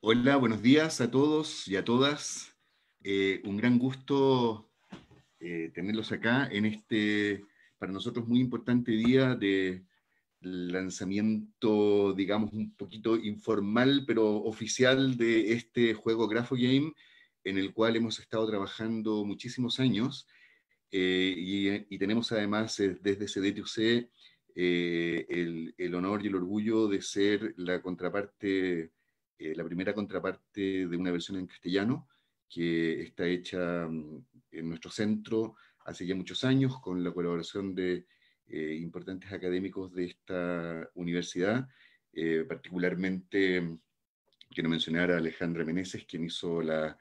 Hola, buenos días a todos y a todas. Eh, un gran gusto eh, tenerlos acá en este, para nosotros, muy importante día de lanzamiento, digamos, un poquito informal, pero oficial de este juego Game, en el cual hemos estado trabajando muchísimos años. Eh, y, tenemos además desde CDTUC el, el honor y el orgullo de ser la contraparte eh, la primera contraparte de una versión en castellano que está hecha mm, en nuestro centro hace ya muchos años con la colaboración de eh, importantes académicos de esta universidad, eh, particularmente mm, quiero mencionar a Alejandra Meneses, quien hizo la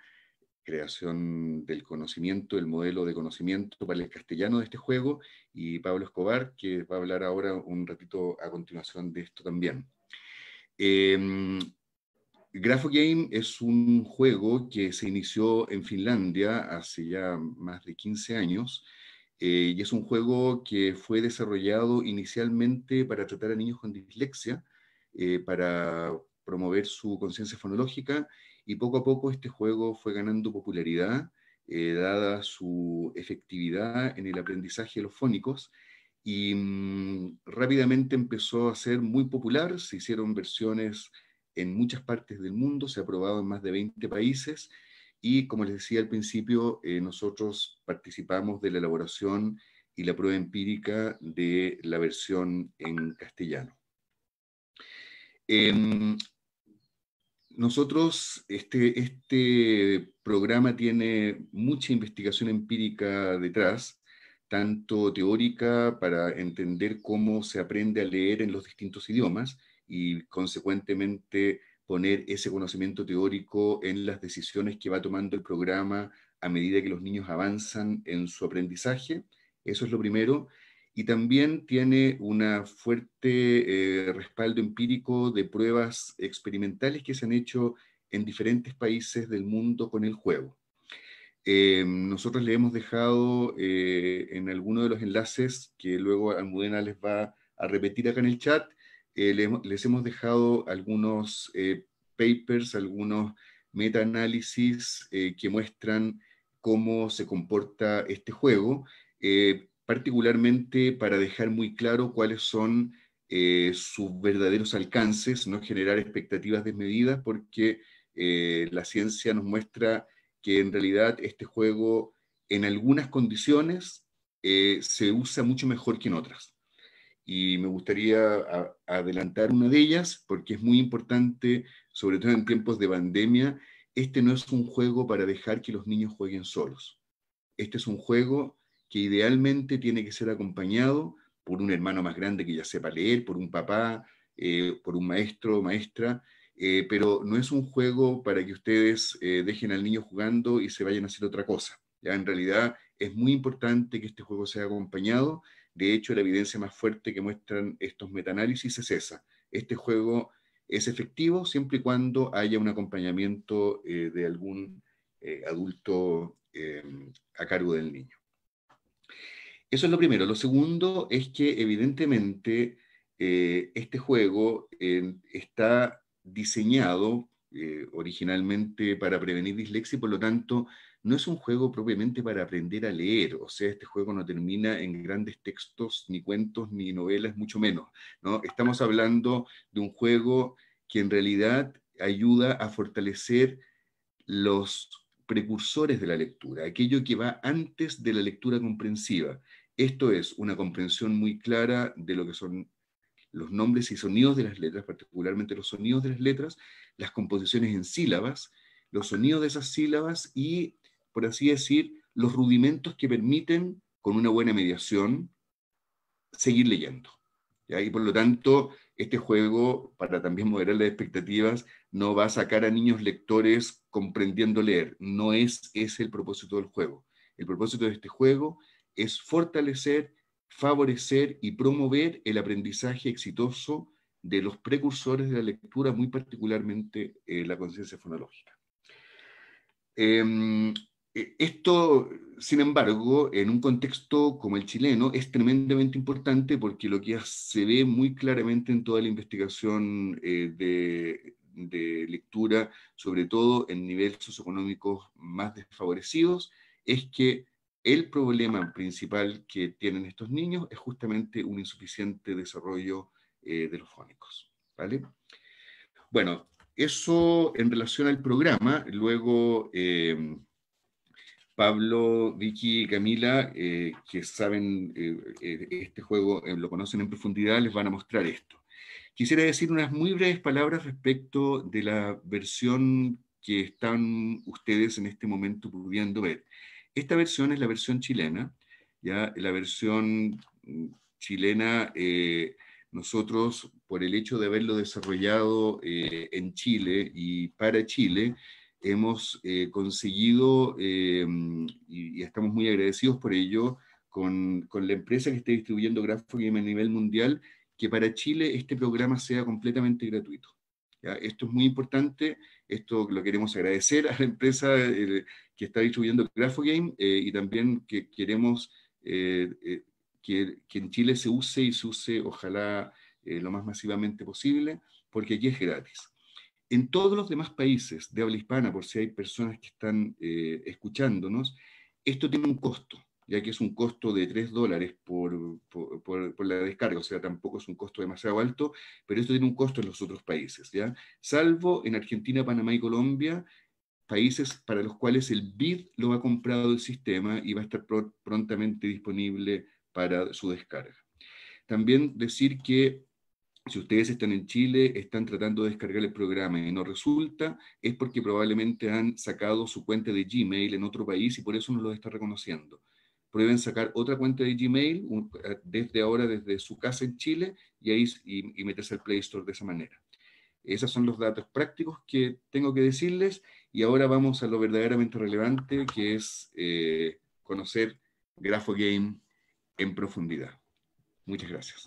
creación del conocimiento, el modelo de conocimiento para el castellano de este juego, y Pablo Escobar, que va a hablar ahora un ratito a continuación de esto también. Eh, Graphogame Game es un juego que se inició en Finlandia hace ya más de 15 años eh, y es un juego que fue desarrollado inicialmente para tratar a niños con dislexia, eh, para promover su conciencia fonológica y poco a poco este juego fue ganando popularidad eh, dada su efectividad en el aprendizaje de los fónicos y mm, rápidamente empezó a ser muy popular, se hicieron versiones en muchas partes del mundo, se ha aprobado en más de 20 países y, como les decía al principio, eh, nosotros participamos de la elaboración y la prueba empírica de la versión en castellano. Em, nosotros, este, este programa tiene mucha investigación empírica detrás, tanto teórica para entender cómo se aprende a leer en los distintos idiomas, y consecuentemente poner ese conocimiento teórico en las decisiones que va tomando el programa a medida que los niños avanzan en su aprendizaje. Eso es lo primero. Y también tiene un fuerte eh, respaldo empírico de pruebas experimentales que se han hecho en diferentes países del mundo con el juego. Eh, nosotros le hemos dejado eh, en alguno de los enlaces que luego Almudena les va a repetir acá en el chat, eh, les, hemos dejado algunos eh, papers, algunos metaanálisis análisis eh, que muestran cómo se comporta este juego, particularmente para dejar muy claro cuáles son sus verdaderos alcances, no generar expectativas desmedidas, porque la ciencia nos muestra que en realidad este juego en algunas condiciones se usa mucho mejor que en otras y me gustaría adelantar una de ellas porque es muy importante, sobre todo en tiempos de pandemia. Este no es un juego para dejar que los niños jueguen solos. Este es un juego que idealmente tiene que ser acompañado por un hermano más grande que ya sepa leer, por un papá, eh, por un maestro o maestra, eh, pero no es un juego para que ustedes eh, dejen al niño jugando y se vayan a hacer otra cosa. Ya en realidad es muy importante que este juego sea acompañado de hecho, la evidencia más fuerte que muestran estos metaanálisis es esa. Este juego es efectivo siempre y cuando haya un acompañamiento eh, de algún eh, adulto em, a cargo del niño. Eso es lo primero. Lo segundo es que evidentemente eh, este juego está diseñado originalmente para prevenir dislexia y por lo tanto no es un juego propiamente para aprender a leer, o sea, este juego no termina en grandes textos, ni cuentos, ni novelas, mucho menos. ¿no? Estamos hablando de un juego que en realidad ayuda a fortalecer los precursores de la lectura, aquello que va antes de la lectura comprensiva. Esto es una comprensión muy clara de lo que son los nombres y sonidos de las letras, particularmente los sonidos de las letras, las composiciones en sílabas, los sonidos de esas sílabas y por así decir, los rudimentos que permiten, con una buena mediación, seguir leyendo. Y por lo tanto, este juego, para también moderar las expectativas, no va a sacar a niños lectores comprendiendo leer. No es ese el propósito del juego. El propósito de este juego es fortalecer, favorecer y promover el aprendizaje exitoso de los precursores de la lectura, muy particularmente eh, la conciencia fonológica. Em, eh, esto, sin embargo, en un contexto como el chileno, es tremendamente importante porque lo que se ve muy claramente en toda la investigación eh, de, lectura, sobre todo en niveles socioeconómicos más desfavorecidos, es que el problema principal que tienen estos niños es justamente un insuficiente desarrollo eh, de los fónicos. ¿vale? Bueno, eso en relación al programa, luego... Pablo, Vicky y Camila, eh, que saben eh, eh, este juego, lo conocen en profundidad, les van a mostrar esto. Quisiera decir unas muy breves palabras respecto de la versión que están ustedes en este momento pudiendo ver. Esta versión es la versión chilena, ya la versión chilena, nosotros por el hecho de haberlo desarrollado en Chile y para Chile, hemos eh, conseguido, eh, y, estamos muy agradecidos por ello, con, la empresa que está distribuyendo GraphoGame a nivel mundial, que para Chile este programa sea completamente gratuito. Esto es muy importante, esto lo queremos agradecer a la empresa eh, que está distribuyendo GraphoGame y también que queremos que, que, en Chile se use y se use, ojalá, lo más masivamente posible, porque aquí es gratis en todos los demás países de habla hispana, por si hay personas que están eh, escuchándonos, esto tiene un costo, ya que es un costo de 3 dólares por, la descarga, o sea, tampoco es un costo demasiado alto, pero esto tiene un costo en los otros países, ¿ya? Salvo en Argentina, Panamá y Colombia, países para los cuales el BID lo ha comprado el sistema y va a estar prontamente disponible para su descarga. También decir que si ustedes están en Chile, están tratando de descargar el programa y no resulta, es porque probablemente han sacado su cuenta de Gmail en otro país y por eso no lo está reconociendo. Prueben sacar otra cuenta de Gmail eh, desde ahora, desde su casa en Chile, y, ahí, y, meterse al Play Store de esa manera. Esos son los datos prácticos que tengo que decirles y ahora vamos a lo verdaderamente relevante, que es eh, conocer Game en profundidad. Muchas gracias.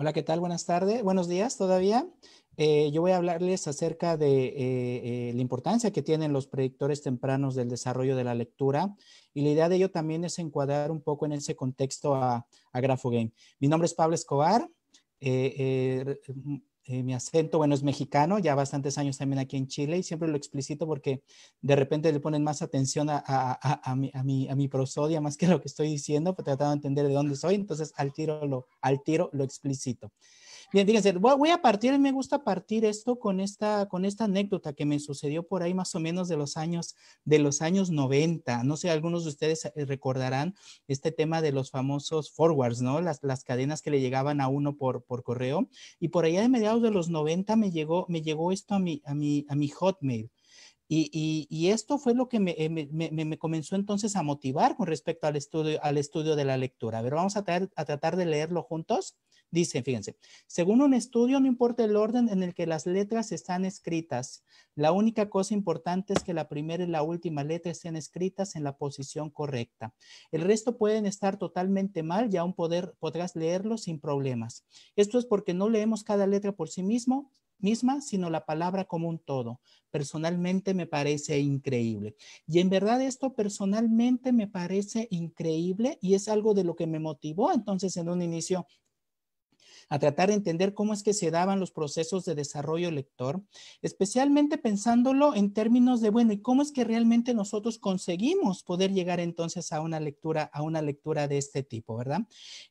Hola, ¿qué tal? Buenas tardes, buenos días todavía. Eh, yo voy a hablarles acerca de eh, eh, la importancia que tienen los predictores tempranos del desarrollo de la lectura y la idea de ello también es encuadrar un poco en ese contexto a, GraphoGame. Mi nombre es Pablo Escobar. Eh, mi acento, bueno, es mexicano, ya bastantes años también aquí en Chile y siempre lo explicito porque de repente le ponen más atención a, a, mi, prosodia más que lo que estoy diciendo, para pues, de entender de dónde soy, entonces al tiro lo, al tiro lo explicito. Bien, fíjense, voy a partir, me gusta partir esto con esta, con esta anécdota que me sucedió por ahí más o menos de los años, de los años 90. No sé, algunos de ustedes eh, recordarán este tema de los famosos forwards, ¿no? Las, las cadenas que le llegaban a uno por, por correo. Y por allá de mediados de los 90 me llegó, me llegó esto a mi, a mi, a mi hotmail. Y, y, esto fue lo que eh, me, me, me, comenzó entonces a motivar con respecto al estudio, al estudio de la lectura. A ver, vamos a, a tratar de leerlo juntos. Dice, fíjense, según un estudio, no importa el orden en el que las letras están escritas, la única cosa importante es que la primera y la última letra estén escritas en la posición correcta. El resto pueden estar totalmente mal y aún poder, podrás leerlo sin problemas. Esto es porque no leemos cada letra por sí mismo, misma, sino la palabra como un todo. Personalmente me parece increíble. Y en verdad esto personalmente me parece increíble y es algo de lo que me motivó entonces en un inicio a tratar de entender cómo es que se daban los procesos de desarrollo lector, especialmente pensándolo en términos de, bueno, ¿y cómo es que realmente nosotros conseguimos poder llegar entonces a una lectura, a una lectura de este tipo, ¿verdad?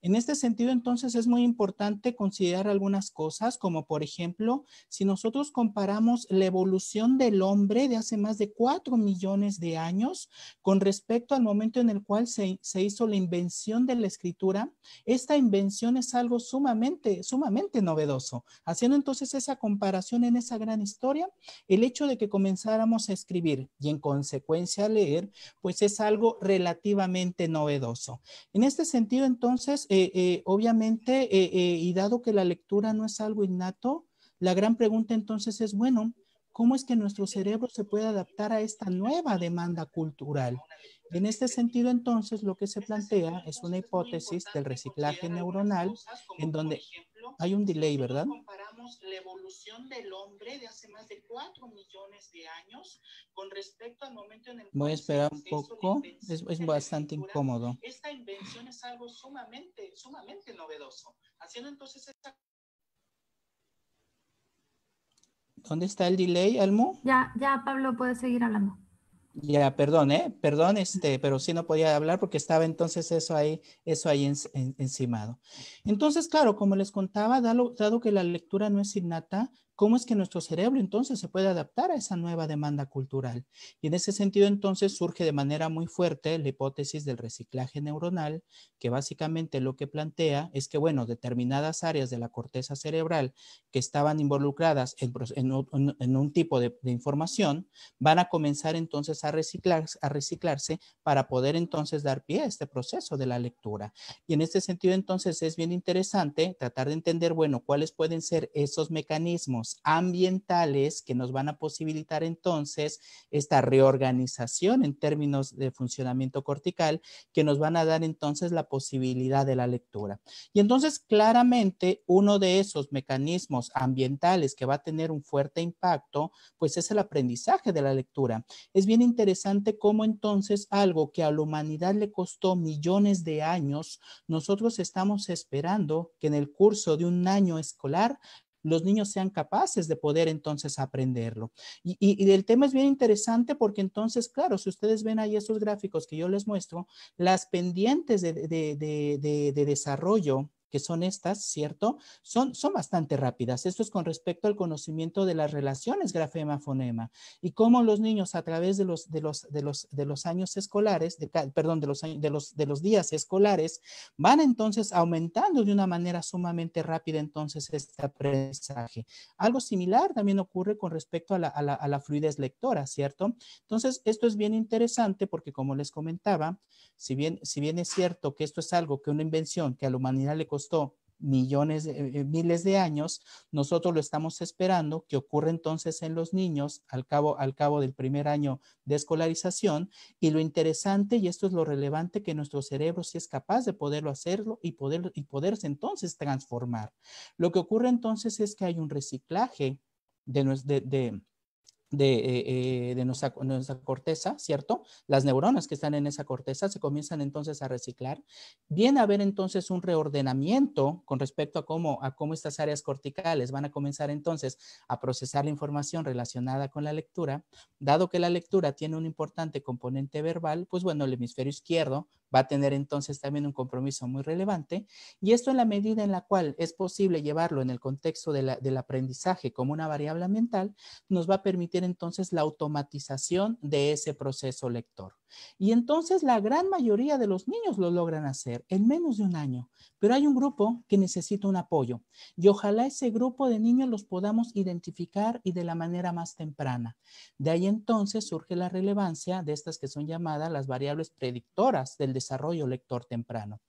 En este sentido, entonces, es muy importante considerar algunas cosas, como por ejemplo, si nosotros comparamos la evolución del hombre de hace más de 4 millones de años con respecto al momento en el cual se, se hizo la invención de la escritura, esta invención es algo sumamente sumamente, novedoso. Haciendo entonces esa comparación en esa gran historia, el hecho de que comenzáramos a escribir y en consecuencia a leer, pues es algo relativamente novedoso. En este sentido, entonces, eh, eh, obviamente, eh, y dado que la lectura no es algo innato, la gran pregunta entonces es, bueno, ¿Cómo es que nuestro cerebro se puede adaptar a esta nueva demanda cultural? En este sentido, entonces, lo que se plantea es una hipótesis del reciclaje neuronal en donde hay un delay, ¿verdad? Comparamos la evolución del hombre de hace más de 4 millones de años con respecto al momento en el Voy a esperar un poco, es, es bastante incómodo. Esta invención es algo sumamente, sumamente novedoso, haciendo entonces esta ¿Dónde está el delay, Almu? Ya, ya, Pablo, puede seguir hablando. Ya, perdón, ¿eh? Perdón, este, pero sí no podía hablar porque estaba entonces eso ahí, eso ahí encimado. Entonces, claro, como les contaba, dado, dado, que la lectura no es innata, ¿Cómo es que nuestro cerebro entonces se puede adaptar a esa nueva demanda cultural? Y en ese sentido entonces surge de manera muy fuerte la hipótesis del reciclaje neuronal, que básicamente lo que plantea es que, bueno, determinadas áreas de la corteza cerebral que estaban involucradas en, un tipo de, información van a comenzar entonces a, reciclar, a reciclarse para poder entonces dar pie a este proceso de la lectura. Y en este sentido entonces es bien interesante tratar de entender, bueno, cuáles pueden ser esos mecanismos ambientales que nos van a posibilitar entonces esta reorganización en términos de funcionamiento cortical que nos van a dar entonces la posibilidad de la lectura. Y entonces claramente uno de esos mecanismos ambientales que va a tener un fuerte impacto pues es el aprendizaje de la lectura. Es bien interesante cómo entonces algo que a la humanidad le costó millones de años, nosotros estamos esperando que en el curso de un año escolar los niños sean capaces de poder entonces aprenderlo. Y, el tema es bien interesante porque entonces, claro, si ustedes ven ahí esos gráficos que yo les muestro, las pendientes de, de, de, de desarrollo que son estas, ¿cierto? Son, son bastante rápidas. Esto es con respecto al conocimiento de las relaciones grafema-fonema y cómo los niños a través de los, de los, de los, de los años escolares, perdón, de los, de, los, de los días escolares, van entonces aumentando de una manera sumamente rápida entonces este aprendizaje. Algo similar también ocurre con respecto a la, fluidez lectora, ¿cierto? Entonces, esto es bien interesante porque como les comentaba, si bien, si bien es cierto que esto es algo que una invención que a la humanidad le costó millones, de eh, eh, miles de años, nosotros lo estamos esperando que ocurre entonces en los niños al cabo, al cabo del primer año de escolarización. Y lo interesante, y esto es lo relevante, que nuestro cerebro si es capaz de poderlo hacerlo y, poder, y poderse entonces transformar. Lo que ocurre entonces es que hay un reciclaje de, de, de eh, eh, de, nuestra, nuestra, corteza, ¿cierto? Las neuronas que están en esa corteza se comienzan entonces a reciclar. Viene a haber entonces un reordenamiento con respecto a cómo, a cómo estas áreas corticales van a comenzar entonces a procesar la información relacionada con la lectura. Dado que la lectura tiene un importante componente verbal, pues bueno, el hemisferio izquierdo va a tener entonces también un compromiso muy relevante y esto en la medida en la cual es posible llevarlo en el contexto del aprendizaje como una variable ambiental, nos va a permitir entonces la automatización de ese proceso lector. Y entonces la gran mayoría de los niños lo logran hacer en menos de un año, pero hay un grupo que necesita un apoyo y ojalá ese grupo de niños los podamos identificar y de la manera más temprana. De ahí entonces surge la relevancia de estas que son llamadas las variables predictoras del desarrollo lector temprano.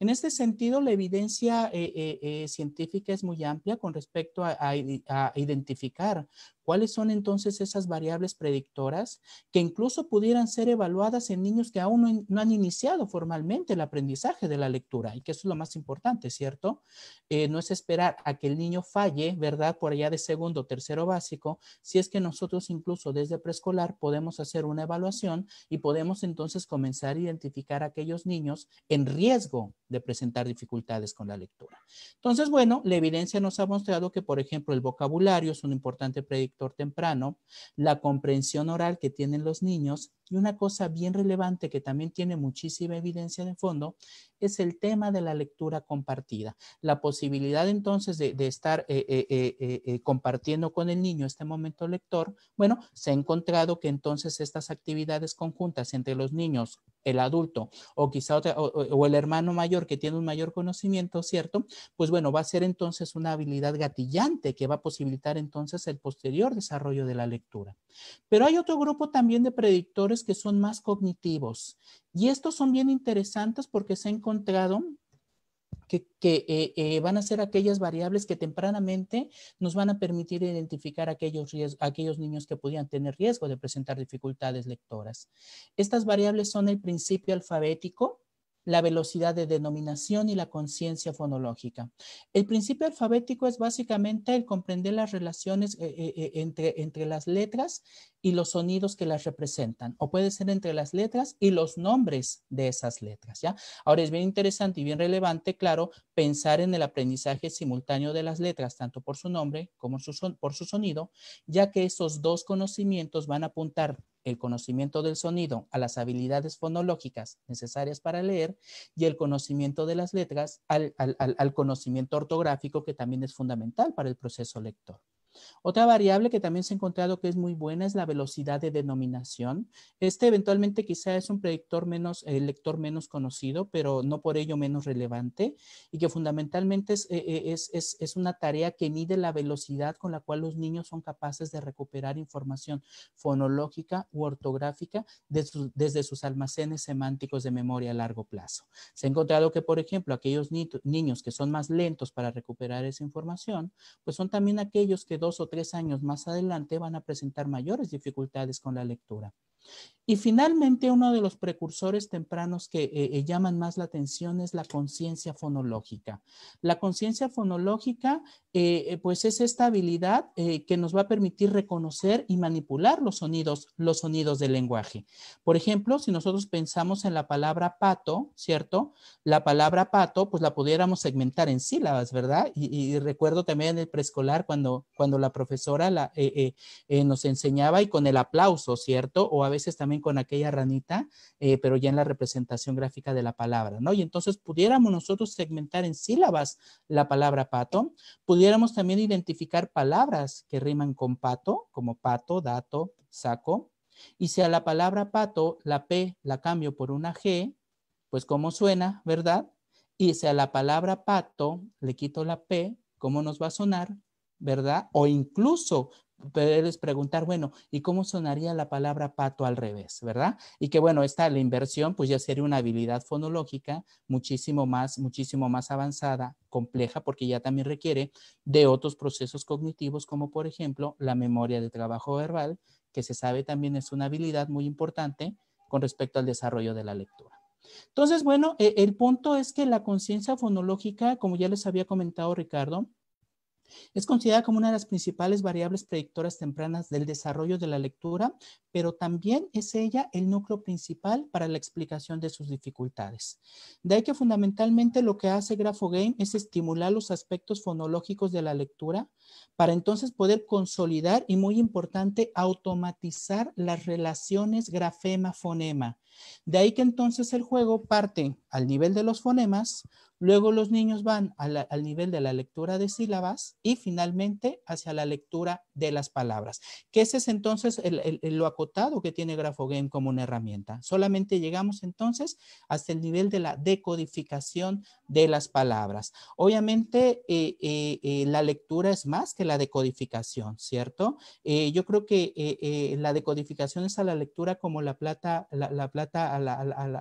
En este sentido, la evidencia eh, eh, eh, científica es muy amplia con respecto a identificar ¿Cuáles son entonces esas variables predictoras que incluso pudieran ser evaluadas en niños que aún no, han iniciado formalmente el aprendizaje de la lectura? Y que eso es lo más importante, ¿cierto? Eh, no es esperar a que el niño falle, ¿verdad? Por allá de segundo, tercero básico, si es que nosotros incluso desde preescolar podemos hacer una evaluación y podemos entonces comenzar a identificar aquellos niños en riesgo de presentar dificultades con la lectura. Entonces, bueno, la evidencia nos ha mostrado que, por ejemplo, el vocabulario es un importante predictor temprano, la comprensión oral que tienen los niños y una cosa bien relevante que también tiene muchísima evidencia de fondo es el tema de la lectura compartida. La posibilidad entonces de, estar eh, eh, eh, compartiendo con el niño este momento lector, bueno, se ha encontrado que entonces estas actividades conjuntas entre los niños, el adulto o quizá o el hermano mayor que tiene un mayor conocimiento, ¿cierto? Pues bueno, va a ser entonces una habilidad gatillante que va a posibilitar entonces el posterior desarrollo de la lectura. Pero hay otro grupo también de predictores que son más cognitivos. Y estos son bien interesantes porque se ha encontrado que, eh, eh, van a ser aquellas variables que tempranamente nos van a permitir identificar aquellos, aquellos niños que podían tener riesgo de presentar dificultades lectoras. Estas variables son el principio alfabético, la velocidad de denominación y la conciencia fonológica. El principio alfabético es básicamente el comprender las relaciones eh, eh, eh, entre, entre las letras y los sonidos que las representan, o puede ser entre las letras y los nombres de esas letras, ¿ya? Ahora es bien interesante y bien relevante, claro, pensar en el aprendizaje simultáneo de las letras, tanto por su nombre como por su sonido, ya que esos dos conocimientos van a apuntar el conocimiento del sonido a las habilidades fonológicas necesarias para leer y el conocimiento de las letras al, conocimiento ortográfico que también es fundamental para el proceso lector. Otra variable que también se ha encontrado que es muy buena es la velocidad de denominación. Este eventualmente quizá es un predictor menos, el lector menos conocido, pero no por ello menos relevante y que fundamentalmente es, eh, eh, una tarea que mide la velocidad con la cual los niños son capaces de recuperar información fonológica u ortográfica desde sus almacenes semánticos de memoria a largo plazo. Se ha encontrado que, por ejemplo, aquellos niños que son más lentos para recuperar esa información, pues son también aquellos que o tres años más adelante van a presentar mayores dificultades con la lectura. Y finalmente, uno de los precursores tempranos que eh, eh, llaman más la atención es la conciencia fonológica. La conciencia fonológica, eh, pues es esta habilidad que nos va a permitir reconocer y manipular los sonidos, los sonidos del lenguaje. Por ejemplo, si nosotros pensamos en la palabra pato, ¿cierto? La palabra pato, pues la pudiéramos segmentar en sílabas, ¿verdad? Y, recuerdo también en el preescolar cuando, cuando la profesora nos enseñaba y con el aplauso, ¿cierto? O a veces también con aquella ranita, eh, pero ya en la representación gráfica de la palabra, ¿no? Y entonces pudiéramos nosotros segmentar en sílabas la palabra pato, pudiéramos también identificar palabras que riman con pato, como pato, dato, saco, y si a la palabra pato la P la cambio por una G, pues ¿cómo suena, ¿verdad? Y si a la palabra pato le quito la P, ¿cómo nos va a sonar? ¿Verdad? O incluso Poderles preguntar, bueno, ¿y cómo sonaría la palabra pato al revés, verdad? Y que bueno, esta la inversión pues ya sería una habilidad fonológica muchísimo más, muchísimo más avanzada, compleja, porque ya también requiere de otros procesos cognitivos, como por ejemplo la memoria de trabajo verbal, que se sabe también es una habilidad muy importante con respecto al desarrollo de la lectura. Entonces, bueno, e, el punto es que la conciencia fonológica, como ya les había comentado Ricardo, es considerada como una de las principales variables predictoras tempranas del desarrollo de la lectura, pero también es ella el núcleo principal para la explicación de sus dificultades. De ahí que fundamentalmente lo que hace GrafoGame es estimular los aspectos fonológicos de la lectura para entonces poder consolidar y muy importante automatizar las relaciones grafema-fonema de ahí que entonces el juego parte al nivel de los fonemas, luego los niños van al nivel de la lectura de sílabas y finalmente hacia la lectura de las palabras, que ese es entonces el, lo acotado que tiene GrafoGame como una herramienta. Solamente llegamos entonces hasta el nivel de la decodificación de las palabras. Obviamente eh, eh, eh, la lectura es más que la decodificación, ¿cierto? yo creo que la decodificación es a la lectura como la plata, la plata a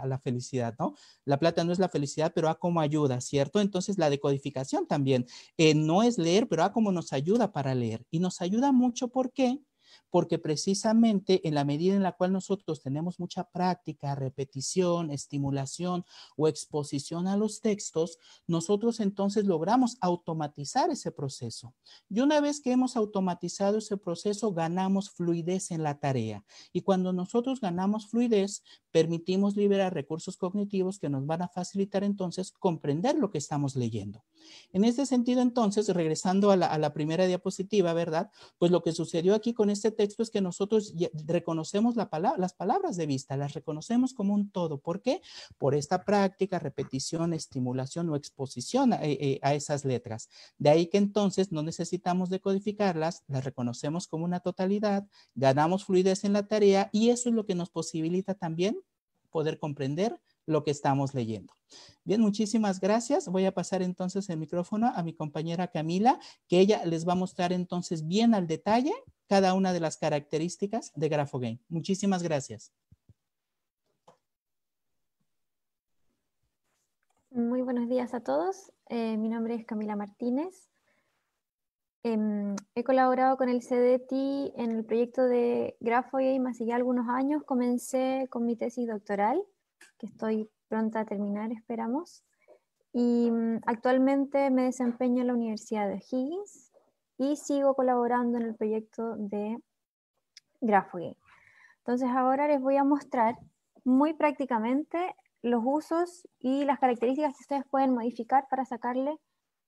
la, felicidad, ¿no? La plata no es la felicidad, pero A como ayuda, ¿cierto? Entonces la decodificación también eh, no es leer, pero A como nos ayuda para leer. Y nos ayuda mucho, porque qué? porque precisamente en la medida en la cual nosotros tenemos mucha práctica, repetición, estimulación o exposición a los textos, nosotros entonces logramos automatizar ese proceso. Y una vez que hemos automatizado ese proceso, ganamos fluidez en la tarea. Y cuando nosotros ganamos fluidez, permitimos liberar recursos cognitivos que nos van a facilitar entonces comprender lo que estamos leyendo. En este sentido, entonces, regresando a la, primera diapositiva, ¿verdad? Pues lo que sucedió aquí con este texto es que nosotros reconocemos las palabras de vista, las reconocemos como un todo. ¿Por qué? Por esta práctica, repetición, estimulación o exposición a, eh, eh, a esas letras. De ahí que entonces no necesitamos decodificarlas, las reconocemos como una totalidad, ganamos fluidez en la tarea y eso es lo que nos posibilita también poder comprender lo que estamos leyendo. Bien, muchísimas gracias. Voy a pasar entonces el micrófono a mi compañera Camila, que ella les va a mostrar entonces bien al detalle cada una de las características de GrafoGame. Muchísimas gracias. Muy buenos días a todos. Eh, mi nombre es Camila Martínez. Em, he colaborado con el CDT en el proyecto de GrafoGame hace ya algunos años. Comencé con mi tesis doctoral que estoy pronta a terminar, esperamos. Y mm, actualmente me desempeño en la Universidad de Higgins y sigo colaborando en el proyecto de Graphogame. Entonces ahora les voy a mostrar muy prácticamente los usos y las características que ustedes pueden modificar para sacarle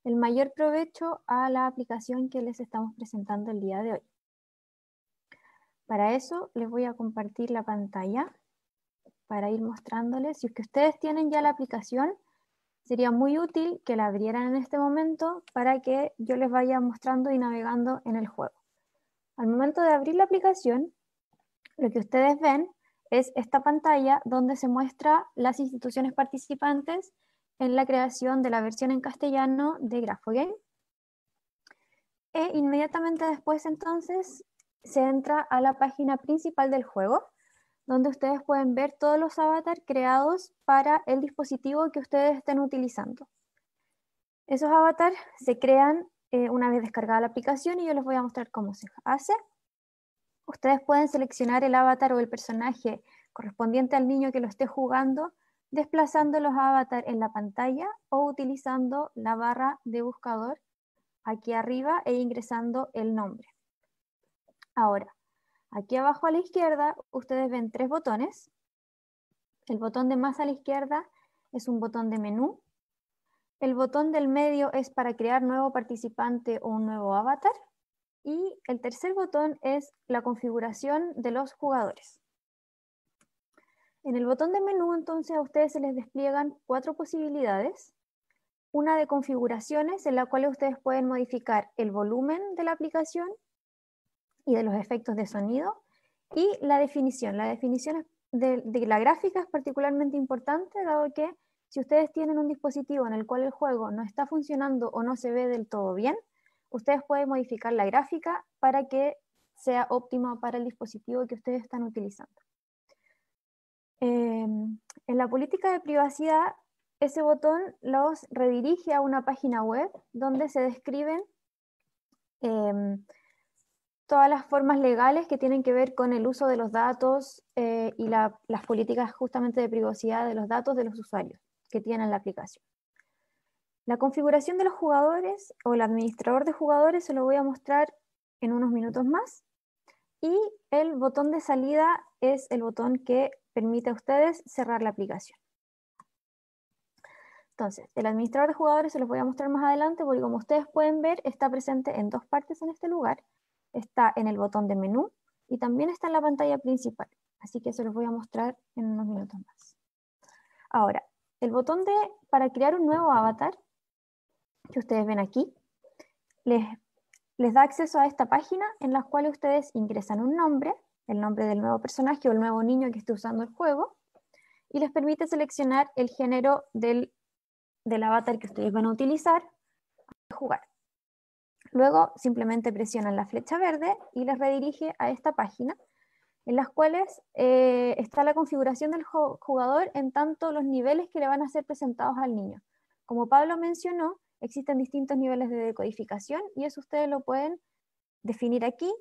el mayor provecho a la aplicación que les estamos presentando el día de hoy. Para eso les voy a compartir la pantalla para ir mostrándoles. Si es que ustedes tienen ya la aplicación, sería muy útil que la abrieran en este momento para que yo les vaya mostrando y navegando en el juego. Al momento de abrir la aplicación, lo que ustedes ven es esta pantalla donde se muestra las instituciones participantes en la creación de la versión en castellano de Graphogame. E inmediatamente después entonces se entra a la página principal del juego donde ustedes pueden ver todos los avatars creados para el dispositivo que ustedes estén utilizando. Esos avatars se crean eh, una vez descargada la aplicación y yo les voy a mostrar cómo se hace. Ustedes pueden seleccionar el avatar o el personaje correspondiente al niño que lo esté jugando, desplazando los avatars en la pantalla o utilizando la barra de buscador aquí arriba e ingresando el nombre. Ahora, Aquí abajo a la izquierda ustedes ven tres botones. El botón de más a la izquierda es un botón de menú. El botón del medio es para crear nuevo participante o un nuevo avatar. Y el tercer botón es la configuración de los jugadores. En el botón de menú entonces a ustedes se les despliegan cuatro posibilidades. Una de configuraciones en la cual ustedes pueden modificar el volumen de la aplicación, y de los efectos de sonido. Y la definición. La definición de, la gráfica es particularmente importante, dado que si ustedes tienen un dispositivo en el cual el juego no está funcionando o no se ve del todo bien, ustedes pueden modificar la gráfica para que sea óptima para el dispositivo que ustedes están utilizando. Em, en la política de privacidad, ese botón los redirige a una página web donde se describen em, todas las formas legales que tienen que ver con el uso de los datos eh, y las políticas justamente de privacidad de los datos de los usuarios que tienen la aplicación. La configuración de los jugadores o el administrador de jugadores se lo voy a mostrar en unos minutos más. Y el botón de salida es el botón que permite a ustedes cerrar la aplicación. Entonces, el administrador de jugadores se los voy a mostrar más adelante porque como ustedes pueden ver, está presente en dos partes en este lugar está en el botón de menú y también está en la pantalla principal. Así que se los voy a mostrar en unos minutos más. Ahora, el botón de para crear un nuevo avatar, que ustedes ven aquí, les, les da acceso a esta página en la cual ustedes ingresan un nombre, el nombre del nuevo personaje o el nuevo niño que esté usando el juego, y les permite seleccionar el género del, del avatar que ustedes van a utilizar para jugar. Luego simplemente presionan la flecha verde y les redirige a esta página, en las cuales eh, está la configuración del jugador en tanto los niveles que le van a ser presentados al niño. Como Pablo mencionó, existen distintos niveles de decodificación y eso ustedes lo pueden definir aquí,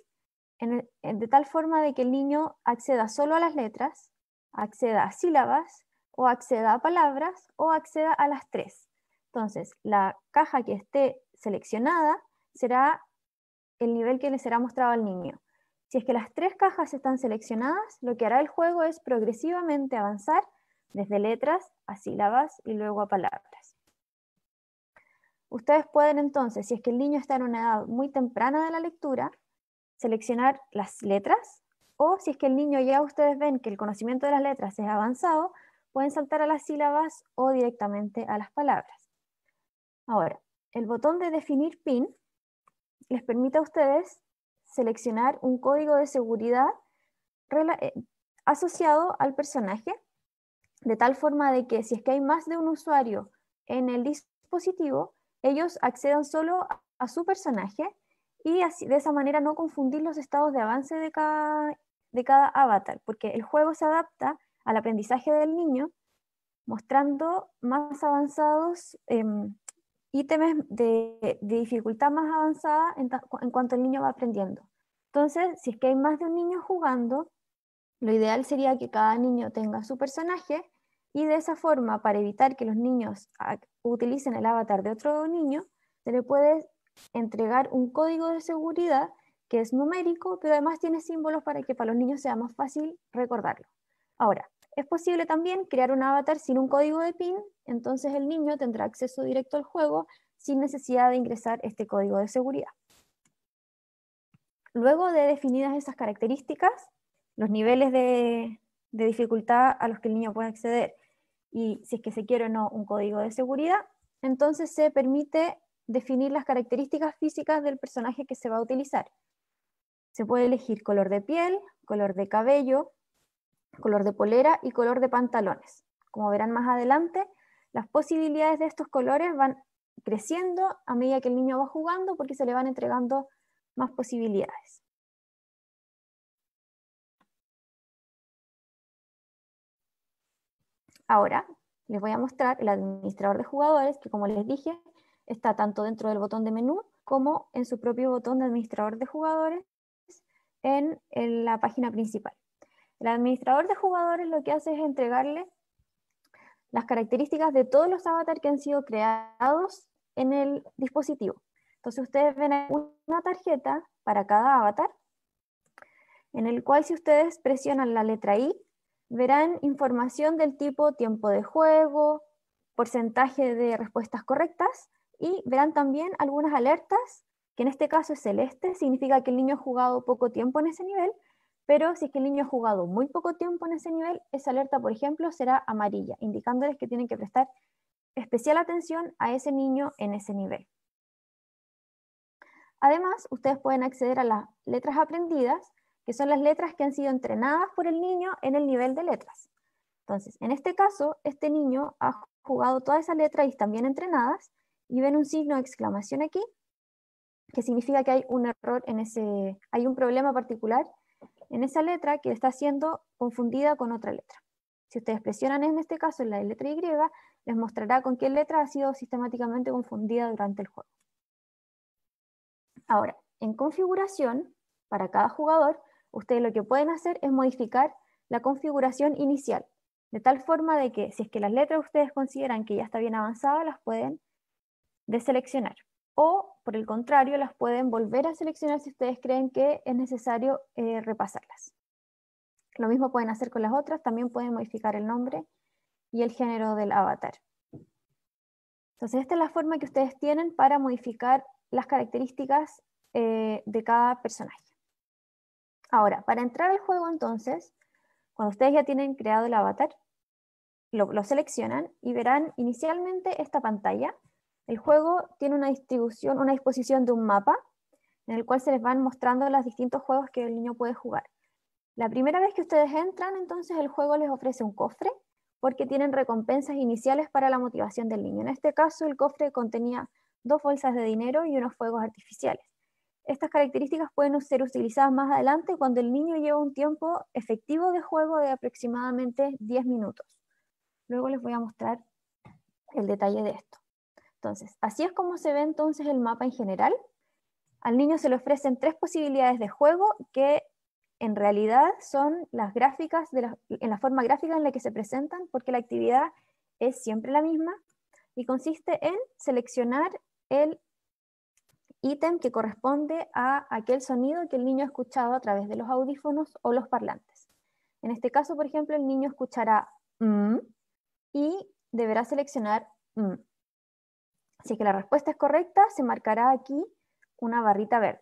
de tal forma de que el niño acceda solo a las letras, acceda a sílabas o acceda a palabras o acceda a las tres. Entonces, la caja que esté seleccionada será el nivel que le será mostrado al niño. Si es que las tres cajas están seleccionadas, lo que hará el juego es progresivamente avanzar desde letras a sílabas y luego a palabras. Ustedes pueden entonces, si es que el niño está en una edad muy temprana de la lectura, seleccionar las letras o si es que el niño ya ustedes ven que el conocimiento de las letras es avanzado, pueden saltar a las sílabas o directamente a las palabras. Ahora, el botón de definir PIN les permite a ustedes seleccionar un código de seguridad eh, asociado al personaje, de tal forma de que si es que hay más de un usuario en el dispositivo, ellos accedan solo a su personaje y así, de esa manera no confundir los estados de avance de cada, de cada avatar, porque el juego se adapta al aprendizaje del niño, mostrando más avanzados em, ítems de, dificultad más avanzada en, en cuanto el niño va aprendiendo. Entonces, si es que hay más de un niño jugando, lo ideal sería que cada niño tenga su personaje y de esa forma, para evitar que los niños utilicen el avatar de otro niño, se le puede entregar un código de seguridad que es numérico, pero además tiene símbolos para que para los niños sea más fácil recordarlo. Ahora, es posible también crear un avatar sin un código de PIN, entonces el niño tendrá acceso directo al juego sin necesidad de ingresar este código de seguridad. Luego de definidas esas características, los niveles de, dificultad a los que el niño puede acceder y si es que se quiere o no un código de seguridad, entonces se permite definir las características físicas del personaje que se va a utilizar. Se puede elegir color de piel, color de cabello, color de polera y color de pantalones. Como verán más adelante, las posibilidades de estos colores van creciendo a medida que el niño va jugando porque se le van entregando más posibilidades. Ahora les voy a mostrar el administrador de jugadores que como les dije está tanto dentro del botón de menú como en su propio botón de administrador de jugadores en, la página principal. El administrador de jugadores lo que hace es entregarle las características de todos los avatars que han sido creados en el dispositivo. Entonces ustedes ven una tarjeta para cada avatar, en el cual si ustedes presionan la letra I, verán información del tipo tiempo de juego, porcentaje de respuestas correctas, y verán también algunas alertas, que en este caso es celeste, significa que el niño ha jugado poco tiempo en ese nivel, pero si es que el niño ha jugado muy poco tiempo en ese nivel, esa alerta, por ejemplo, será amarilla, indicándoles que tienen que prestar especial atención a ese niño en ese nivel. Además, ustedes pueden acceder a las letras aprendidas, que son las letras que han sido entrenadas por el niño en el nivel de letras. Entonces, en este caso, este niño ha jugado todas esas letras y están bien entrenadas, y ven un signo de exclamación aquí, que significa que hay un error en ese, hay un problema particular en esa letra que está siendo confundida con otra letra. Si ustedes presionan en este caso en la letra Y, les mostrará con qué letra ha sido sistemáticamente confundida durante el juego. Ahora, en configuración, para cada jugador, ustedes lo que pueden hacer es modificar la configuración inicial, de tal forma de que si es que las letras ustedes consideran que ya está bien avanzada, las pueden deseleccionar o por el contrario, las pueden volver a seleccionar si ustedes creen que es necesario eh, repasarlas. Lo mismo pueden hacer con las otras, también pueden modificar el nombre y el género del avatar. Entonces, esta es la forma que ustedes tienen para modificar las características eh, de cada personaje. Ahora, para entrar al juego entonces, cuando ustedes ya tienen creado el avatar, lo seleccionan y verán inicialmente esta pantalla el juego tiene una distribución, una disposición de un mapa en el cual se les van mostrando los distintos juegos que el niño puede jugar. La primera vez que ustedes entran, entonces el juego les ofrece un cofre porque tienen recompensas iniciales para la motivación del niño. En este caso, el cofre contenía dos bolsas de dinero y unos fuegos artificiales. Estas características pueden ser utilizadas más adelante cuando el niño lleva un tiempo efectivo de juego de aproximadamente 10 minutos. Luego les voy a mostrar el detalle de esto. Entonces, así es como se ve entonces el mapa en general. Al niño se le ofrecen tres posibilidades de juego que en realidad son las gráficas, de en la forma gráfica en la que se presentan, porque la actividad es siempre la misma y consiste en seleccionar el ítem que corresponde a aquel sonido que el niño ha escuchado a través de los audífonos o los parlantes. En este caso, por ejemplo, el niño escuchará mm y deberá seleccionar mm. Si que la respuesta es correcta, se marcará aquí una barrita verde.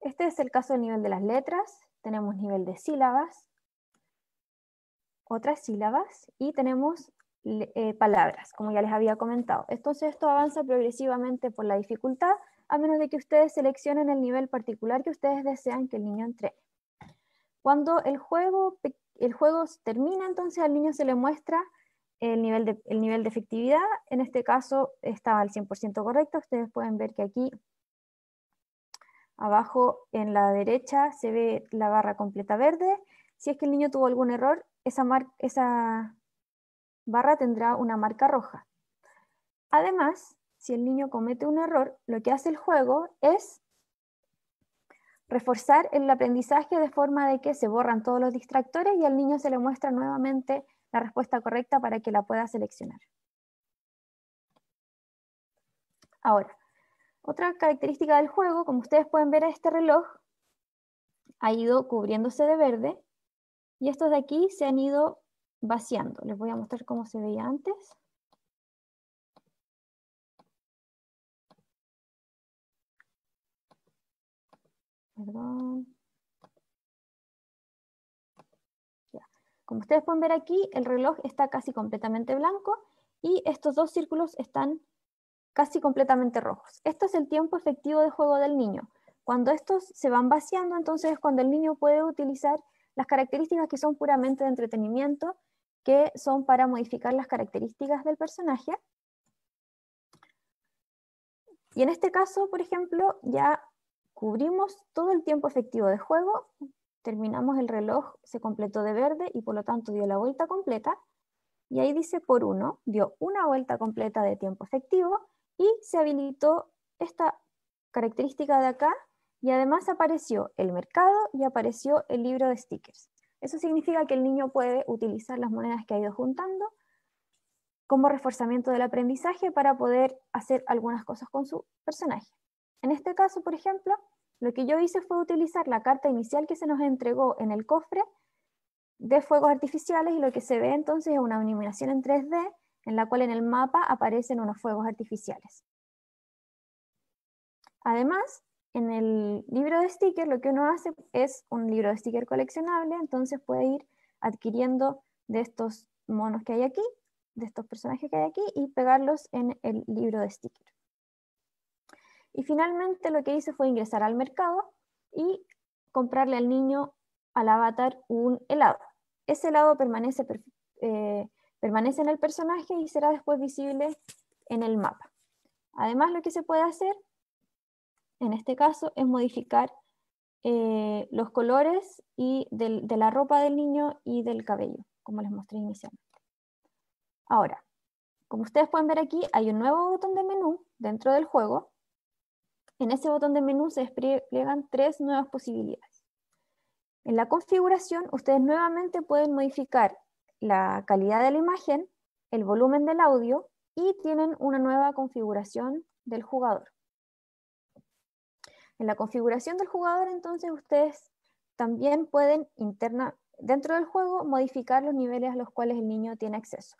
Este es el caso del nivel de las letras, tenemos nivel de sílabas, otras sílabas y tenemos eh, palabras, como ya les había comentado. Entonces esto avanza progresivamente por la dificultad, a menos de que ustedes seleccionen el nivel particular que ustedes desean que el niño entre. Cuando el juego, el juego termina, entonces al niño se le muestra el nivel de, nivel de efectividad, en este caso estaba al 100% correcto, ustedes pueden ver que aquí abajo en la derecha se ve la barra completa verde, si es que el niño tuvo algún error, esa, esa barra tendrá una marca roja. Además, si el niño comete un error, lo que hace el juego es reforzar el aprendizaje de forma de que se borran todos los distractores y al niño se le muestra nuevamente la respuesta correcta para que la pueda seleccionar. Ahora, otra característica del juego, como ustedes pueden ver, este reloj ha ido cubriéndose de verde y estos de aquí se han ido vaciando. Les voy a mostrar cómo se veía antes. Como ustedes pueden ver aquí, el reloj está casi completamente blanco y estos dos círculos están casi completamente rojos. Esto es el tiempo efectivo de juego del niño. Cuando estos se van vaciando, entonces es cuando el niño puede utilizar las características que son puramente de entretenimiento, que son para modificar las características del personaje. Y en este caso, por ejemplo, ya cubrimos todo el tiempo efectivo de juego, terminamos el reloj, se completó de verde y por lo tanto dio la vuelta completa. Y ahí dice por uno, dio una vuelta completa de tiempo efectivo y se habilitó esta característica de acá y además apareció el mercado y apareció el libro de stickers. Eso significa que el niño puede utilizar las monedas que ha ido juntando como reforzamiento del aprendizaje para poder hacer algunas cosas con su personaje. En este caso, por ejemplo, lo que yo hice fue utilizar la carta inicial que se nos entregó en el cofre de fuegos artificiales y lo que se ve entonces es una iluminación en 3D en la cual en el mapa aparecen unos fuegos artificiales. Además, en el libro de sticker lo que uno hace es un libro de sticker coleccionable, entonces puede ir adquiriendo de estos monos que hay aquí, de estos personajes que hay aquí, y pegarlos en el libro de sticker. Y finalmente lo que hice fue ingresar al mercado y comprarle al niño, al avatar, un helado. Ese helado eh, permanece, en el personaje y será después visible en el mapa. Además, lo que se puede hacer, en este caso, es modificar eh, los colores y de la ropa del niño y del cabello, como les mostré inicialmente. Ahora, como ustedes pueden ver aquí, hay un nuevo botón de menú dentro del juego en ese botón de menú se despliegan tres nuevas posibilidades. En la configuración, ustedes nuevamente pueden modificar la calidad de la imagen, el volumen del audio y tienen una nueva configuración del jugador. En la configuración del jugador, entonces, ustedes también pueden, dentro del juego, modificar los niveles a los cuales el niño tiene acceso.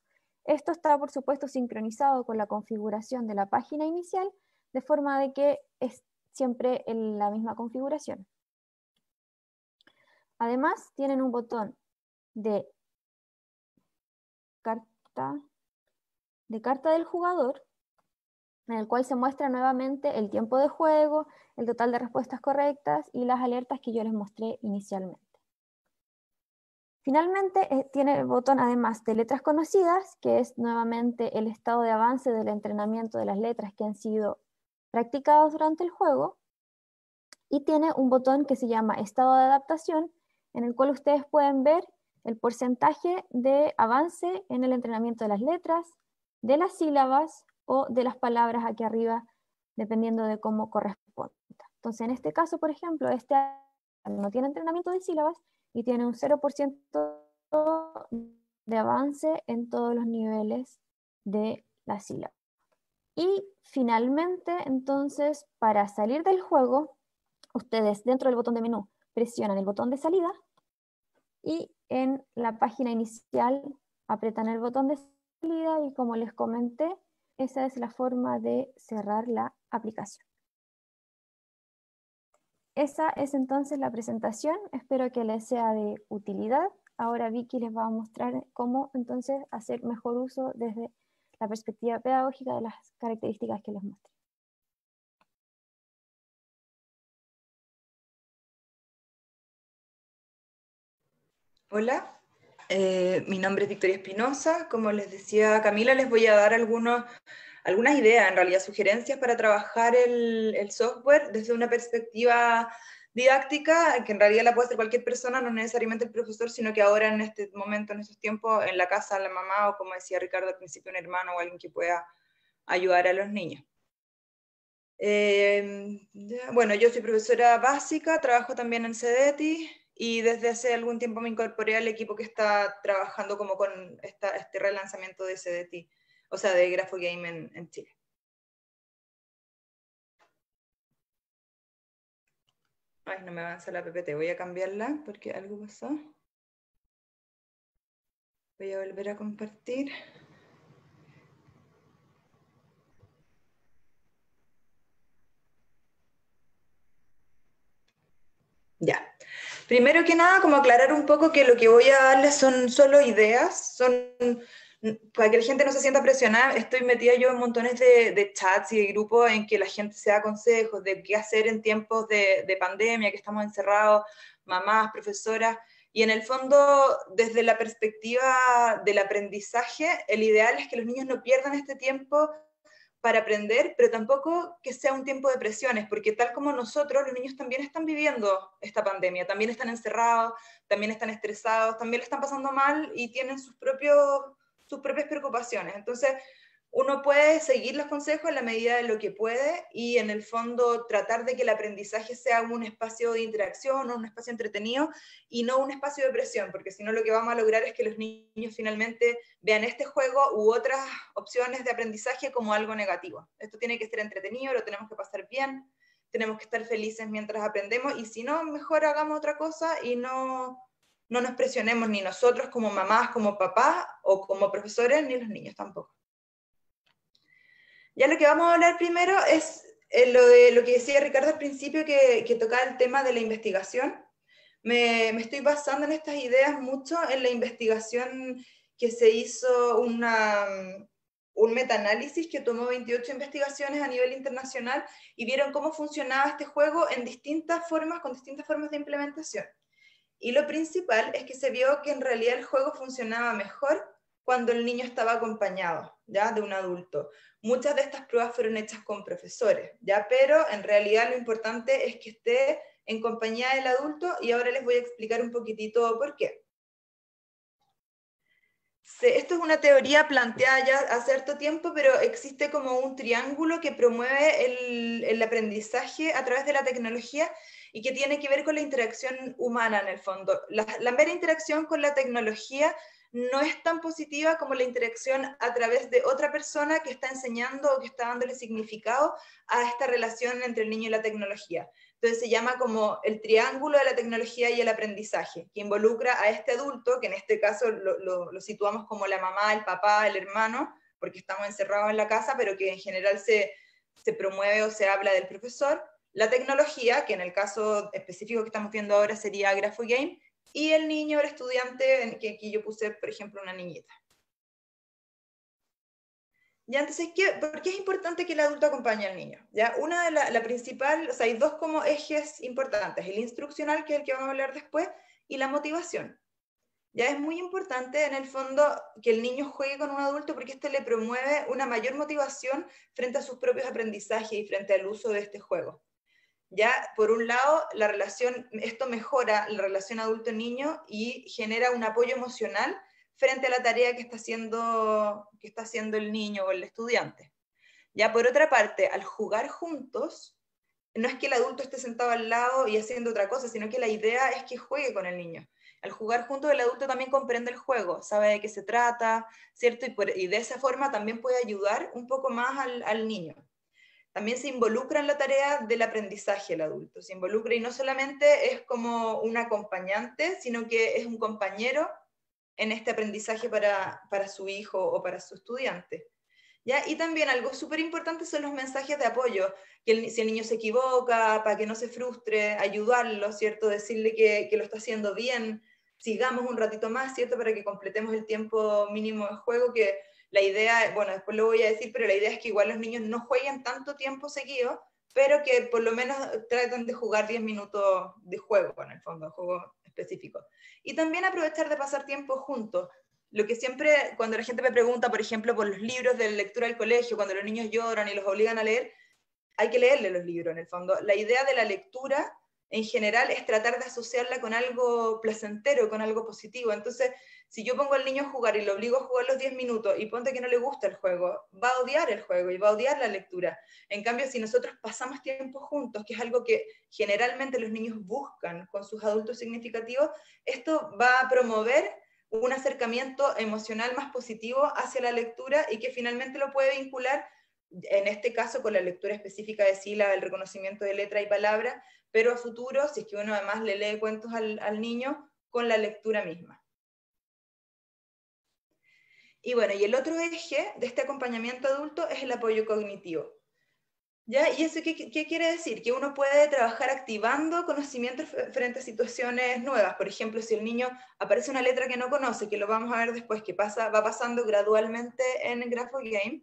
Esto está, por supuesto, sincronizado con la configuración de la página inicial de forma de que es siempre en la misma configuración. Además, tienen un botón de carta, de carta del jugador, en el cual se muestra nuevamente el tiempo de juego, el total de respuestas correctas y las alertas que yo les mostré inicialmente. Finalmente, eh, tiene el botón además de letras conocidas, que es nuevamente el estado de avance del entrenamiento de las letras que han sido practicados durante el juego y tiene un botón que se llama estado de adaptación en el cual ustedes pueden ver el porcentaje de avance en el entrenamiento de las letras, de las sílabas o de las palabras aquí arriba, dependiendo de cómo corresponda. Entonces, en este caso, por ejemplo, este no tiene entrenamiento de sílabas y tiene un 0% de avance en todos los niveles de las sílabas. Y finalmente, entonces, para salir del juego, ustedes dentro del botón de menú presionan el botón de salida y en la página inicial apretan el botón de salida y como les comenté, esa es la forma de cerrar la aplicación. Esa es entonces la presentación, espero que les sea de utilidad. Ahora Vicky les va a mostrar cómo entonces hacer mejor uso desde la perspectiva pedagógica de las características que les muestro. Hola, eh, mi nombre es Victoria Espinosa. Como les decía Camila, les voy a dar algunas ideas, en realidad sugerencias para trabajar el software desde una perspectiva didáctica, que en realidad la puede hacer cualquier persona, no necesariamente el profesor, sino que ahora en este momento, en estos tiempos, en la casa la mamá o como decía Ricardo al principio, un hermano o alguien que pueda ayudar a los niños. Eh, bueno, yo soy profesora básica, trabajo también en CEDETI y desde hace algún tiempo me incorporé al equipo que está trabajando como con este relanzamiento de CEDETI, o sea, de Grafo Game en Chile. Ay, no me avanza la PPT. Voy a cambiarla porque algo pasó. Voy a volver a compartir. Ya. Primero que nada, como aclarar un poco que lo que voy a darles son solo ideas, son para que la gente no se sienta presionada, estoy metida yo en montones de, chats y de grupos en que la gente se da consejos de qué hacer en tiempos de, de pandemia, que estamos encerrados, mamás, profesoras. Y en el fondo, desde la perspectiva del aprendizaje, el ideal es que los niños no pierdan este tiempo para aprender, pero tampoco que sea un tiempo de presiones, porque tal como nosotros, los niños también están viviendo esta pandemia, también están encerrados, también están estresados, también le están pasando mal y tienen sus propios sus propias preocupaciones. Entonces, uno puede seguir los consejos en la medida de lo que puede y en el fondo tratar de que el aprendizaje sea un espacio de interacción, un espacio entretenido y no un espacio de presión, porque si no lo que vamos a lograr es que los niños finalmente vean este juego u otras opciones de aprendizaje como algo negativo. Esto tiene que ser entretenido, lo tenemos que pasar bien, tenemos que estar felices mientras aprendemos y si no, mejor hagamos otra cosa y no no nos presionemos ni nosotros como mamás, como papás o como profesores, ni los niños tampoco. Ya lo que vamos a hablar primero es eh, lo, de, lo que decía Ricardo al principio, que, que tocaba el tema de la investigación. Me, estoy basando en estas ideas mucho en la investigación que se hizo, una, un metaanálisis que tomó 28 investigaciones a nivel internacional y vieron cómo funcionaba este juego en distintas formas, con distintas formas de implementación. Y lo principal es que se vio que en realidad el juego funcionaba mejor cuando el niño estaba acompañado, ¿ya? De un adulto. Muchas de estas pruebas fueron hechas con profesores, ¿ya? Pero en realidad lo importante es que esté en compañía del adulto y ahora les voy a explicar un poquitito por qué. Esto es una teoría planteada ya hace cierto tiempo, pero existe como un triángulo que promueve el aprendizaje a través de la tecnología y que tiene que ver con la interacción humana en el fondo. La, mera interacción con la tecnología no es tan positiva como la interacción a través de otra persona que está enseñando o que está dándole significado a esta relación entre el niño y la tecnología. Entonces se llama como el triángulo de la tecnología y el aprendizaje, que involucra a este adulto, que en este caso lo, situamos como la mamá, el papá, el hermano, porque estamos encerrados en la casa, pero que en general se promueve o se habla del profesor, la tecnología, que en el caso específico que estamos viendo ahora sería Game y el niño, el estudiante, que aquí yo puse, por ejemplo, una niñita. ¿Ya? Entonces, ¿por qué es importante que el adulto acompañe al niño? ¿Ya? Una de la, principal, o sea, hay dos como ejes importantes, el instruccional, que es el que vamos a hablar después, y la motivación. Ya es muy importante en el fondo que el niño juegue con un adulto porque esto le promueve una mayor motivación frente a sus propios aprendizajes y frente al uso de este juego. ¿ya? Por un lado, la relación, esto mejora la relación adulto-niño y genera un apoyo emocional frente a la tarea que está haciendo, que está haciendo el niño o el estudiante. Ya por otra parte, al jugar juntos, no es que el adulto esté sentado al lado y haciendo otra cosa, sino que la idea es que juegue con el niño. Al jugar juntos, el adulto también comprende el juego, sabe de qué se trata, ¿cierto? Y, de esa forma también puede ayudar un poco más al niño también se involucra en la tarea del aprendizaje el adulto, se involucra y no solamente es como un acompañante, sino que es un compañero en este aprendizaje para, su hijo o para su estudiante. ¿Ya? Y también algo súper importante son los mensajes de apoyo, que si el niño se equivoca, para que no se frustre, ayudarlo, ¿cierto? Decirle que, que, lo está haciendo bien, sigamos un ratito más, ¿cierto? Para que completemos el tiempo mínimo de juego, que la idea, bueno, después lo voy a decir, pero la idea es que igual los niños no jueguen tanto tiempo seguido, pero que por lo menos traten de jugar 10 minutos de juego, en el fondo, juego específico. Y también aprovechar de pasar tiempo juntos. Lo que siempre, cuando la gente me pregunta, por ejemplo, por los libros de lectura del colegio, cuando los niños lloran y los obligan a leer, hay que leerle los libros, en el fondo. La idea de la lectura en general es tratar de asociarla con algo placentero, con algo positivo. Entonces, si yo pongo al niño a jugar y lo obligo a jugar los 10 minutos y ponte que no le gusta el juego, va a odiar el juego y va a odiar la lectura. En cambio, si nosotros pasamos tiempo juntos, que es algo que generalmente los niños buscan con sus adultos significativos, esto va a promover un acercamiento emocional más positivo hacia la lectura y que finalmente lo puede vincular, en este caso con la lectura específica de sila el reconocimiento de letra y palabra, pero a futuro, si es que uno además le lee cuentos al niño, con la lectura misma. Y bueno, y el otro eje de este acompañamiento adulto es el apoyo cognitivo. ¿Ya? ¿Y eso qué, quiere decir? Que uno puede trabajar activando conocimientos frente a situaciones nuevas. Por ejemplo, si el niño aparece una letra que no conoce, que lo vamos a ver después, que pasa, va pasando gradualmente en Graphic Game,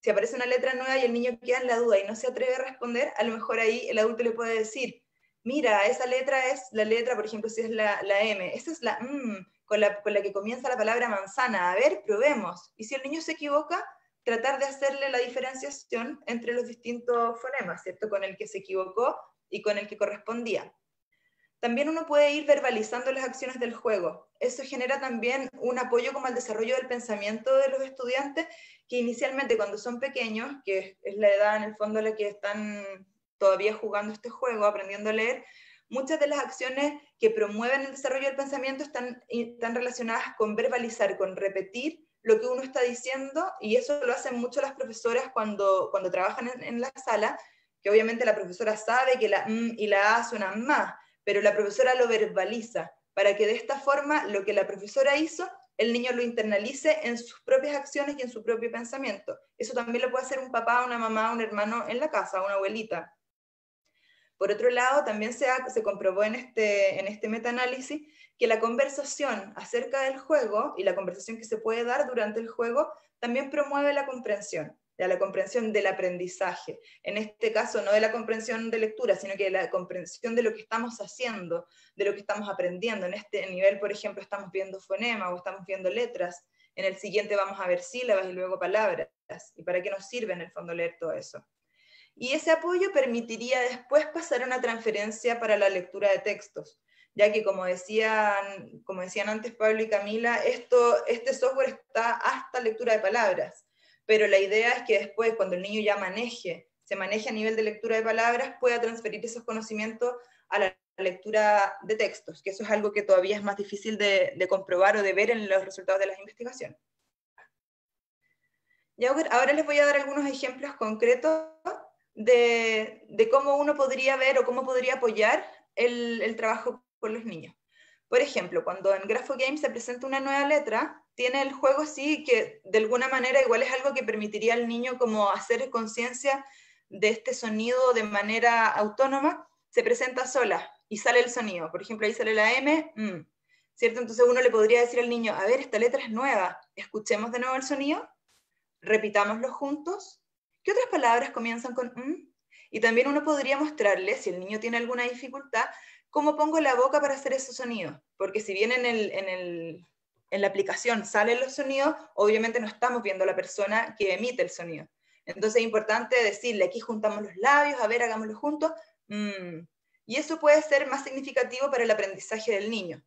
si aparece una letra nueva y el niño queda en la duda y no se atreve a responder, a lo mejor ahí el adulto le puede decir, mira, esa letra es la letra, por ejemplo, si es la, M, esa es la M, mm, con la, que comienza la palabra manzana. A ver, probemos. Y si el niño se equivoca, tratar de hacerle la diferenciación entre los distintos fonemas, ¿cierto? Con el que se equivocó y con el que correspondía. También uno puede ir verbalizando las acciones del juego. Eso genera también un apoyo como al desarrollo del pensamiento de los estudiantes que inicialmente cuando son pequeños, que es la edad en el fondo en la que están todavía jugando este juego, aprendiendo a leer, muchas de las acciones que promueven el desarrollo del pensamiento están, están relacionadas con verbalizar, con repetir lo que uno está diciendo, y eso lo hacen mucho las profesoras cuando, cuando trabajan en, la sala, que obviamente la profesora sabe que la M y la A suenan más, pero la profesora lo verbaliza, para que de esta forma lo que la profesora hizo, el niño lo internalice en sus propias acciones y en su propio pensamiento. Eso también lo puede hacer un papá, una mamá, un hermano en la casa, una abuelita. Por otro lado, también se, comprobó en este, en este metaanálisis que la conversación acerca del juego y la conversación que se puede dar durante el juego también promueve la comprensión, la comprensión del aprendizaje. En este caso, no de la comprensión de lectura, sino que de la comprensión de lo que estamos haciendo, de lo que estamos aprendiendo. En este nivel, por ejemplo, estamos viendo fonemas, o estamos viendo letras. En el siguiente vamos a ver sílabas y luego palabras. ¿Y para qué nos sirve en el fondo leer todo eso? y ese apoyo permitiría después pasar a una transferencia para la lectura de textos, ya que como decían, como decían antes Pablo y Camila, esto, este software está hasta lectura de palabras, pero la idea es que después, cuando el niño ya maneje, se maneje a nivel de lectura de palabras, pueda transferir esos conocimientos a la lectura de textos, que eso es algo que todavía es más difícil de, comprobar o de ver en los resultados de las investigaciones. ahora les voy a dar algunos ejemplos concretos de, cómo uno podría ver o cómo podría apoyar el, trabajo con los niños. Por ejemplo, cuando en Grafo Games se presenta una nueva letra, tiene el juego así que de alguna manera igual es algo que permitiría al niño como hacer conciencia de este sonido de manera autónoma, se presenta sola y sale el sonido. Por ejemplo, ahí sale la M, mm, ¿cierto? Entonces uno le podría decir al niño, a ver, esta letra es nueva, escuchemos de nuevo el sonido, repitámoslo juntos ¿Qué otras palabras comienzan con m? Mm"? Y también uno podría mostrarle, si el niño tiene alguna dificultad, cómo pongo la boca para hacer esos sonidos. Porque si bien en, la aplicación salen los sonidos, obviamente no estamos viendo a la persona que emite el sonido. Entonces es importante decirle, aquí juntamos los labios, a ver, hagámoslo juntos. Mm. Y eso puede ser más significativo para el aprendizaje del niño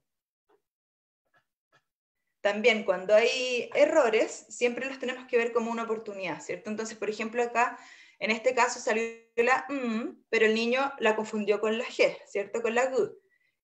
también cuando hay errores, siempre los tenemos que ver como una oportunidad, ¿cierto? Entonces, por ejemplo, acá, en este caso salió la mm, pero el niño la confundió con la G, ¿cierto? Con la G.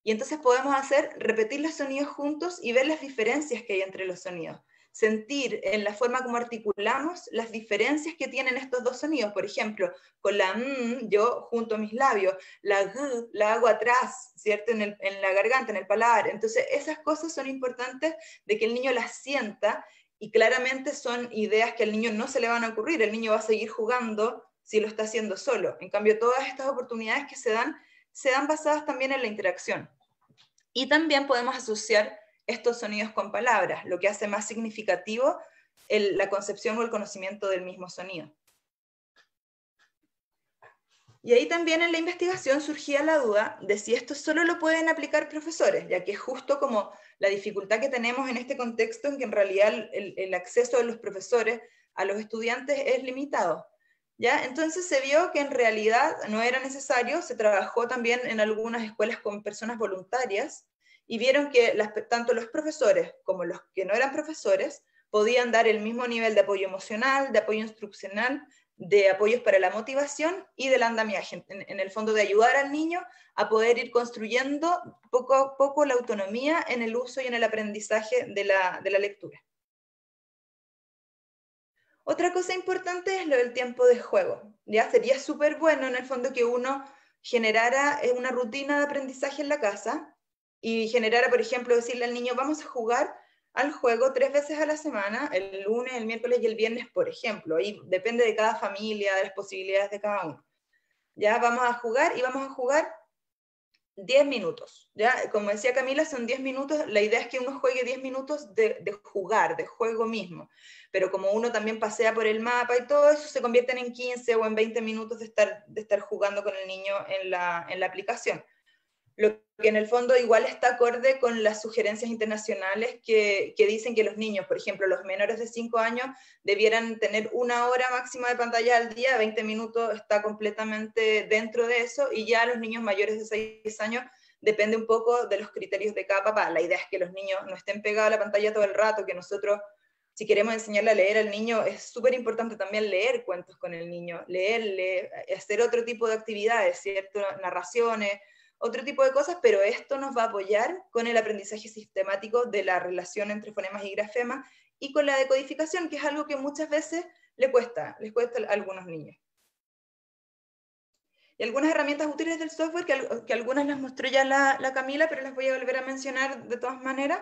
Y entonces podemos hacer, repetir los sonidos juntos y ver las diferencias que hay entre los sonidos sentir en la forma como articulamos las diferencias que tienen estos dos sonidos. Por ejemplo, con la M, yo junto a mis labios, la g la hago atrás, ¿cierto? En, en la garganta, en el paladar. Entonces, esas cosas son importantes de que el niño las sienta y claramente son ideas que al niño no se le van a ocurrir. El niño va a seguir jugando si lo está haciendo solo. En cambio, todas estas oportunidades que se dan, se dan basadas también en la interacción. Y también podemos asociar estos sonidos con palabras, lo que hace más significativo la concepción o el conocimiento del mismo sonido. Y ahí también en la investigación surgía la duda de si esto solo lo pueden aplicar profesores, ya que es justo como la dificultad que tenemos en este contexto en que en realidad el, el acceso de los profesores a los estudiantes es limitado. ¿ya? Entonces se vio que en realidad no era necesario, se trabajó también en algunas escuelas con personas voluntarias, y vieron que tanto los profesores como los que no eran profesores podían dar el mismo nivel de apoyo emocional, de apoyo instruccional, de apoyos para la motivación y del andamiaje, en, el fondo de ayudar al niño a poder ir construyendo poco a poco la autonomía en el uso y en el aprendizaje de la, lectura. Otra cosa importante es lo del tiempo de juego. Ya sería súper bueno en el fondo que uno generara eh, una rutina de aprendizaje en la casa, y generar, por ejemplo, decirle al niño, vamos a jugar al juego tres veces a la semana, el lunes, el miércoles y el viernes, por ejemplo. Ahí depende de cada familia, de las posibilidades de cada uno. Ya vamos a jugar y vamos a jugar 10 minutos. Ya, como decía Camila, son 10 minutos. La idea es que uno juegue 10 minutos de, jugar, de juego mismo. Pero como uno también pasea por el mapa y todo eso, se convierten en 15 o en 20 minutos de estar, de estar jugando con el niño en la aplicación lo que en el fondo igual está acorde con las sugerencias internacionales que, dicen que los niños, por ejemplo, los menores de 5 años, debieran tener una hora máxima de pantalla al día, 20 minutos está completamente dentro de eso, y ya los niños mayores de 6 años depende un poco de los criterios de cada papá. La idea es que los niños no estén pegados a la pantalla todo el rato, que nosotros, si queremos enseñarle a leer al niño, es súper importante también leer cuentos con el niño, leerle, hacer otro tipo de actividades, ¿cierto? Narraciones, otro tipo de cosas, pero esto nos va a apoyar con el aprendizaje sistemático de la relación entre fonemas y grafemas y con la decodificación, que es algo que muchas veces le cuesta, les cuesta a algunos niños. Y algunas herramientas útiles del software, que, que algunas las mostró ya la, Camila, pero las voy a volver a mencionar de todas maneras,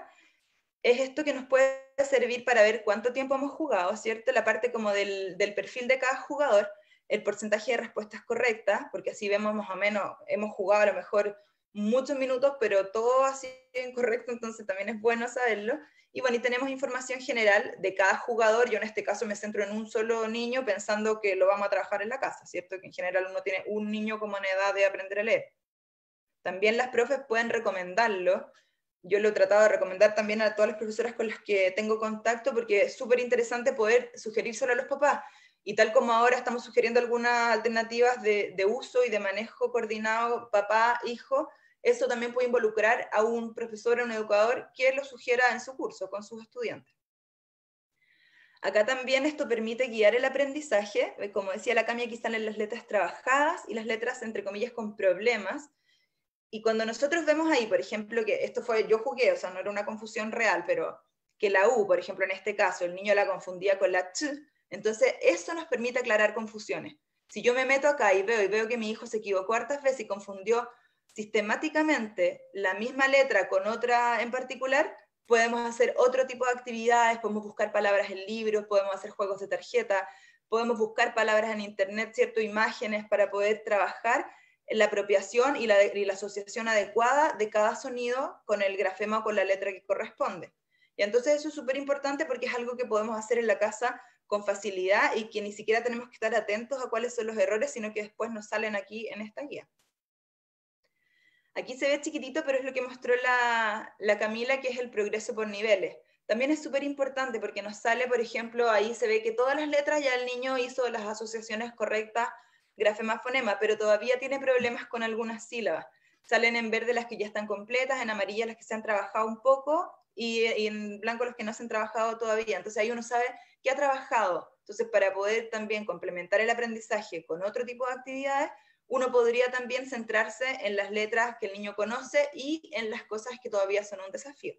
es esto que nos puede servir para ver cuánto tiempo hemos jugado, ¿cierto? La parte como del, del perfil de cada jugador, el porcentaje de respuestas correctas, porque así vemos más o menos, hemos jugado a lo mejor muchos minutos, pero todo ha sido incorrecto, entonces también es bueno saberlo. Y bueno, y tenemos información general de cada jugador. Yo en este caso me centro en un solo niño pensando que lo vamos a trabajar en la casa, ¿cierto? Que en general uno tiene un niño como en edad de aprender a leer. También las profes pueden recomendarlo. Yo lo he tratado de recomendar también a todas las profesoras con las que tengo contacto porque es súper interesante poder sugerir solo a los papás. Y tal como ahora estamos sugiriendo algunas alternativas de, uso y de manejo coordinado papá-hijo, eso también puede involucrar a un profesor o un educador que lo sugiera en su curso con sus estudiantes. Acá también esto permite guiar el aprendizaje, eh, como decía la Cami, aquí están las letras trabajadas y las letras, entre comillas, con problemas. Y cuando nosotros vemos ahí, por ejemplo, que esto fue, yo jugué, o sea, no era una confusión real, pero que la U, por ejemplo, en este caso, el niño la confundía con la T, entonces, eso nos permite aclarar confusiones. Si yo me meto acá y veo y veo que mi hijo se equivocó hartas veces y confundió sistemáticamente la misma letra con otra en particular, podemos hacer otro tipo de actividades, podemos buscar palabras en libros, podemos hacer juegos de tarjeta, podemos buscar palabras en internet, cierto, imágenes para poder trabajar la apropiación y la, y la asociación adecuada de cada sonido con el grafema o con la letra que corresponde. Y entonces eso es súper importante porque es algo que podemos hacer en la casa con facilidad y que ni siquiera tenemos que estar atentos a cuáles son los errores, sino que después nos salen aquí en esta guía. Aquí se ve chiquitito, pero es lo que mostró la, Camila, que es el progreso por niveles. También es súper importante porque nos sale, por ejemplo, ahí se ve que todas las letras ya el niño hizo las asociaciones correctas, grafema, fonema, pero todavía tiene problemas con algunas sílabas. Salen en verde las que ya están completas, en amarilla las que se han trabajado un poco y, en blanco los que no se han trabajado todavía. Entonces ahí uno sabe que ha trabajado. Entonces, para poder también complementar el aprendizaje con otro tipo de actividades, uno podría también centrarse en las letras que el niño conoce y en las cosas que todavía son un desafío.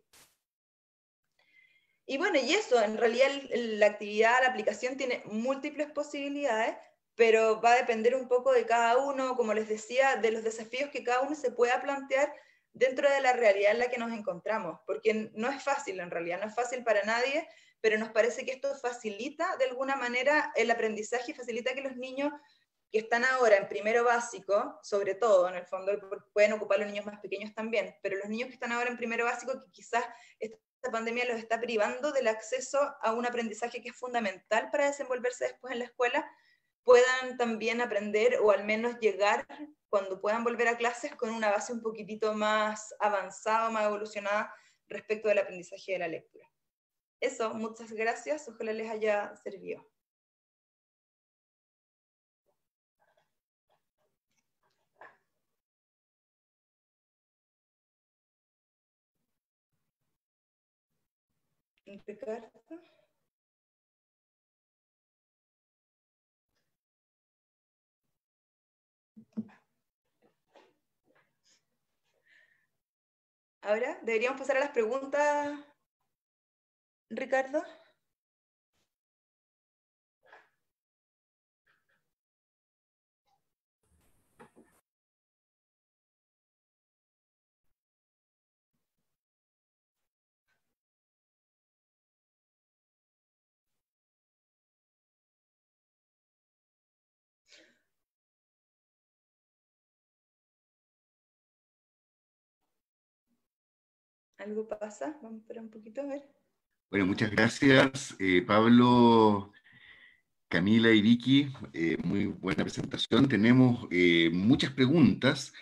Y bueno, y eso, en realidad la actividad, la aplicación tiene múltiples posibilidades, pero va a depender un poco de cada uno, como les decía, de los desafíos que cada uno se pueda plantear dentro de la realidad en la que nos encontramos, porque no es fácil en realidad, no es fácil para nadie pero nos parece que esto facilita de alguna manera el aprendizaje y facilita que los niños que están ahora en primero básico, sobre todo en el fondo, pueden ocupar los niños más pequeños también, pero los niños que están ahora en primero básico, que quizás esta pandemia los está privando del acceso a un aprendizaje que es fundamental para desenvolverse después en la escuela, puedan también aprender o al menos llegar cuando puedan volver a clases con una base un poquitito más avanzada, más evolucionada respecto del aprendizaje de la lectura eso, muchas gracias. Ojalá les haya servido. Ahora deberíamos pasar a las preguntas Ricardo. algo pasa. Vamos a esperar un poquito a ver. Bueno, muchas gracias, eh, Pablo, Camila y Vicky. Eh, muy buena presentación. Tenemos eh, muchas preguntas.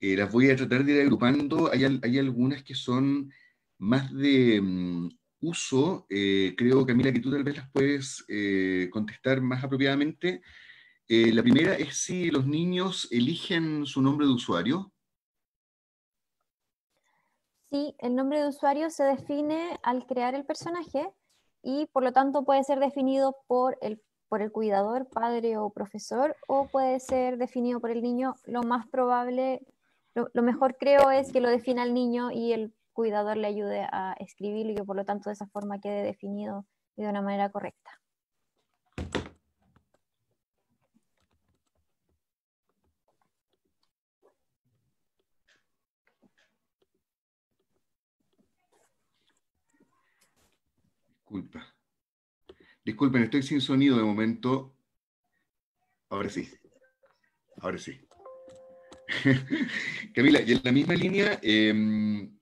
las voy a tratar de ir agrupando. Hay, algunas que son más de mm, uso. creo, Camila, que tú tal vez las puedes contestar más apropiadamente. la primera es si los niños eligen su nombre de usuario. Sí, el nombre de usuario se define al crear el personaje y por lo tanto puede ser definido por el, por el cuidador, padre o profesor o puede ser definido por el niño. Lo más probable, lo, mejor creo es que lo defina el niño y el cuidador le ayude a escribirlo y que por lo tanto de esa forma quede definido y de una manera correcta. Disculpa. Disculpen, estoy sin sonido de momento. Ahora sí. Ahora sí. Camila, y en la misma línea, em,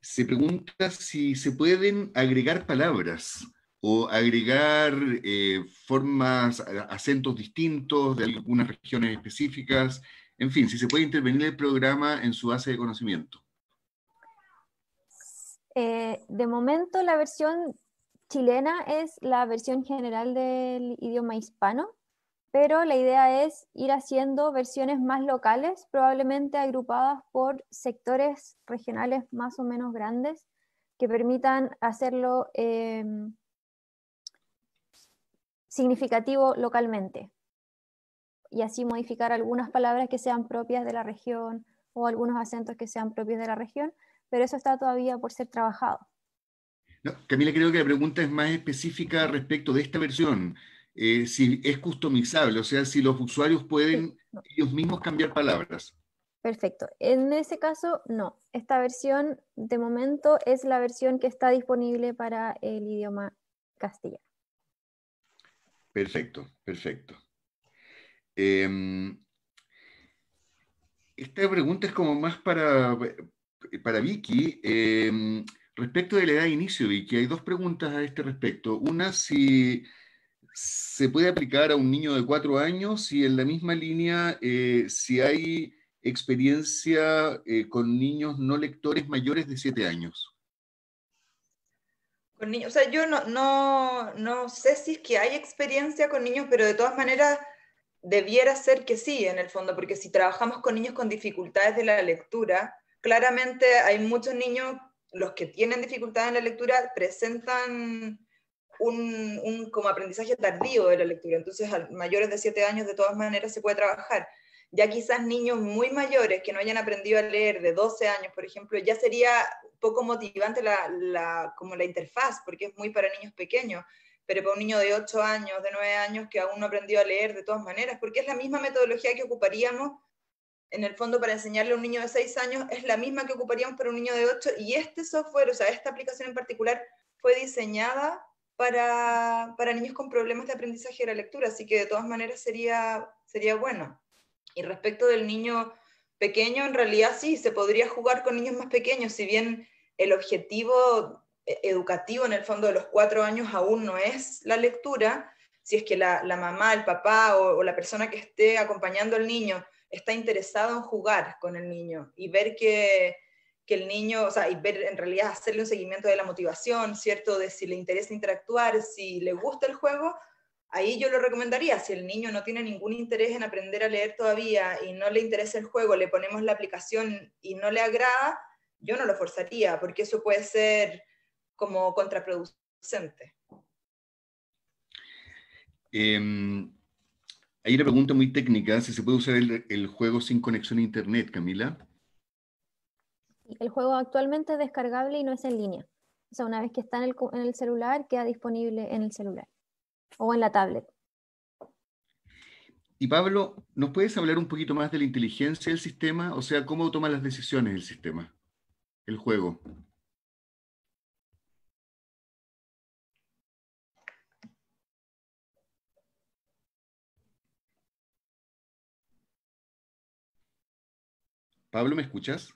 se pregunta si se pueden agregar palabras o agregar eh, formas, acentos distintos de algunas regiones específicas. En fin, si se puede intervenir el programa en su base de conocimiento. Eh, de momento la versión chilena es la versión general del idioma hispano, pero la idea es ir haciendo versiones más locales, probablemente agrupadas por sectores regionales más o menos grandes, que permitan hacerlo eh, significativo localmente y así modificar algunas palabras que sean propias de la región o algunos acentos que sean propios de la región pero eso está todavía por ser trabajado. Camila, creo que la pregunta es más específica respecto de esta versión. Eh, si es customizable, o sea, si los usuarios pueden ellos mismos cambiar palabras. Perfecto. En ese caso, no. Esta versión, de momento, es la versión que está disponible para el idioma castellano. Perfecto, perfecto. Em, esta pregunta es como más para, eh, para Vicky. Em, respecto de la edad de inicio, Vicky, hay dos preguntas a este respecto. Una, si se puede aplicar a un niño de cuatro años y en la misma línea, eh, si hay experiencia eh, con niños no lectores mayores de siete años. Con niños, o sea, yo no sé si es que hay experiencia con niños, pero de todas maneras debiera ser que sí, en el fondo, porque si trabajamos con niños con dificultades de la lectura, claramente hay muchos niños, los que tienen dificultad en la lectura, presentan un, como aprendizaje tardío de la lectura. Entonces, a mayores de 7 años, de todas maneras, se puede trabajar. Ya quizás niños muy mayores que no hayan aprendido a leer de 12 años, por ejemplo, ya sería poco motivante la, como la interfaz, porque es muy para niños pequeños pero para un niño de 8 años, de 9 años que aún no aprendió a leer de todas maneras, porque es la misma metodología que ocuparíamos en el fondo para enseñarle a un niño de 6 años es la misma que ocuparíamos para un niño de 8 y este software, o sea, esta aplicación en particular fue diseñada para, para niños con problemas de aprendizaje de la lectura, así que de todas maneras sería, sería bueno. Y respecto del niño pequeño, en realidad sí, se podría jugar con niños más pequeños, si bien el objetivo eh, educativo en el fondo de los 4 años aún no es la lectura, si es que la, mamá, el papá o la persona que esté acompañando al niño está interesado en jugar con el niño y ver que, el niño, o sea, y ver en realidad hacerle un seguimiento de la motivación, ¿cierto? De si le interesa interactuar, si le gusta el juego, ahí yo lo recomendaría. Si el niño no tiene ningún interés en aprender a leer todavía y no le interesa el juego, le ponemos la aplicación y no le agrada, yo no lo forzaría, porque eso puede ser como contraproducente. Em, hay una pregunta muy técnica, si se puede usar el, juego sin conexión a Internet, Camila. El juego actualmente es descargable y no es en línea. O sea, una vez que está en el, en el celular, queda disponible en el celular o en la tablet. Y Pablo, ¿nos puedes hablar un poquito más de la inteligencia del sistema? O sea, ¿cómo toma las decisiones el sistema, el juego? Pablo, ¿me escuchas?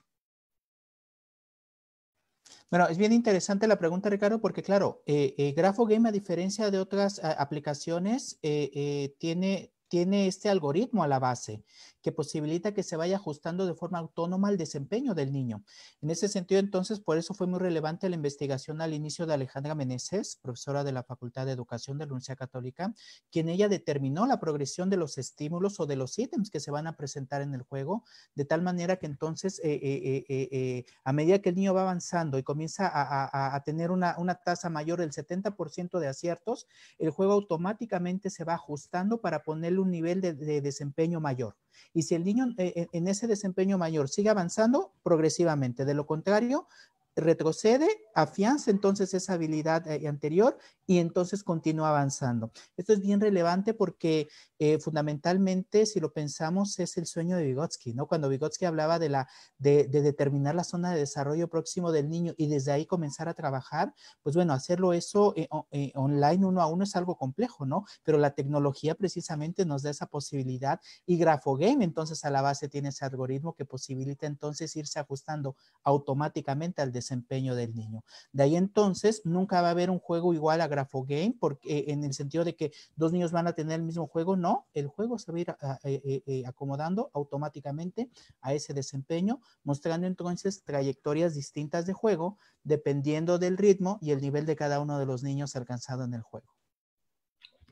Bueno, es bien interesante la pregunta, Ricardo, porque claro, eh, eh a diferencia de otras eh, aplicaciones, eh, tiene tiene este algoritmo a la base que posibilita que se vaya ajustando de forma autónoma el desempeño del niño. En ese sentido, entonces, por eso fue muy relevante la investigación al inicio de Alejandra Meneses, profesora de la Facultad de Educación de la Universidad Católica, quien ella determinó la progresión de los estímulos o de los ítems que se van a presentar en el juego, de tal manera que entonces, eh, eh, eh, a medida que el niño va avanzando y comienza a, tener una, una tasa mayor del 70% de aciertos, el juego automáticamente se va ajustando para ponerle un nivel de, desempeño mayor. Y si el niño eh, eh, en ese desempeño mayor sigue avanzando progresivamente, de lo contrario, retrocede, afianza entonces esa habilidad eh, anterior y entonces continúa avanzando. Esto es bien relevante porque eh, fundamentalmente, si lo pensamos, es el sueño de Vygotsky, ¿no? Cuando Vygotsky hablaba de, la, de, determinar la zona de desarrollo próximo del niño y desde ahí comenzar a trabajar, pues bueno, hacerlo eso eh, eh, online uno a uno es algo complejo, ¿no? Pero la tecnología precisamente nos da esa posibilidad y Grafogame entonces a la base tiene ese algoritmo que posibilita entonces irse ajustando automáticamente al desempeño del niño. De ahí entonces nunca va a haber un juego igual a Grafogame game, porque eh, en el sentido de que dos niños van a tener el mismo juego, no, el juego se va a ir eh, eh, acomodando automáticamente a ese desempeño, mostrando entonces trayectorias distintas de juego, dependiendo del ritmo y el nivel de cada uno de los niños alcanzado en el juego.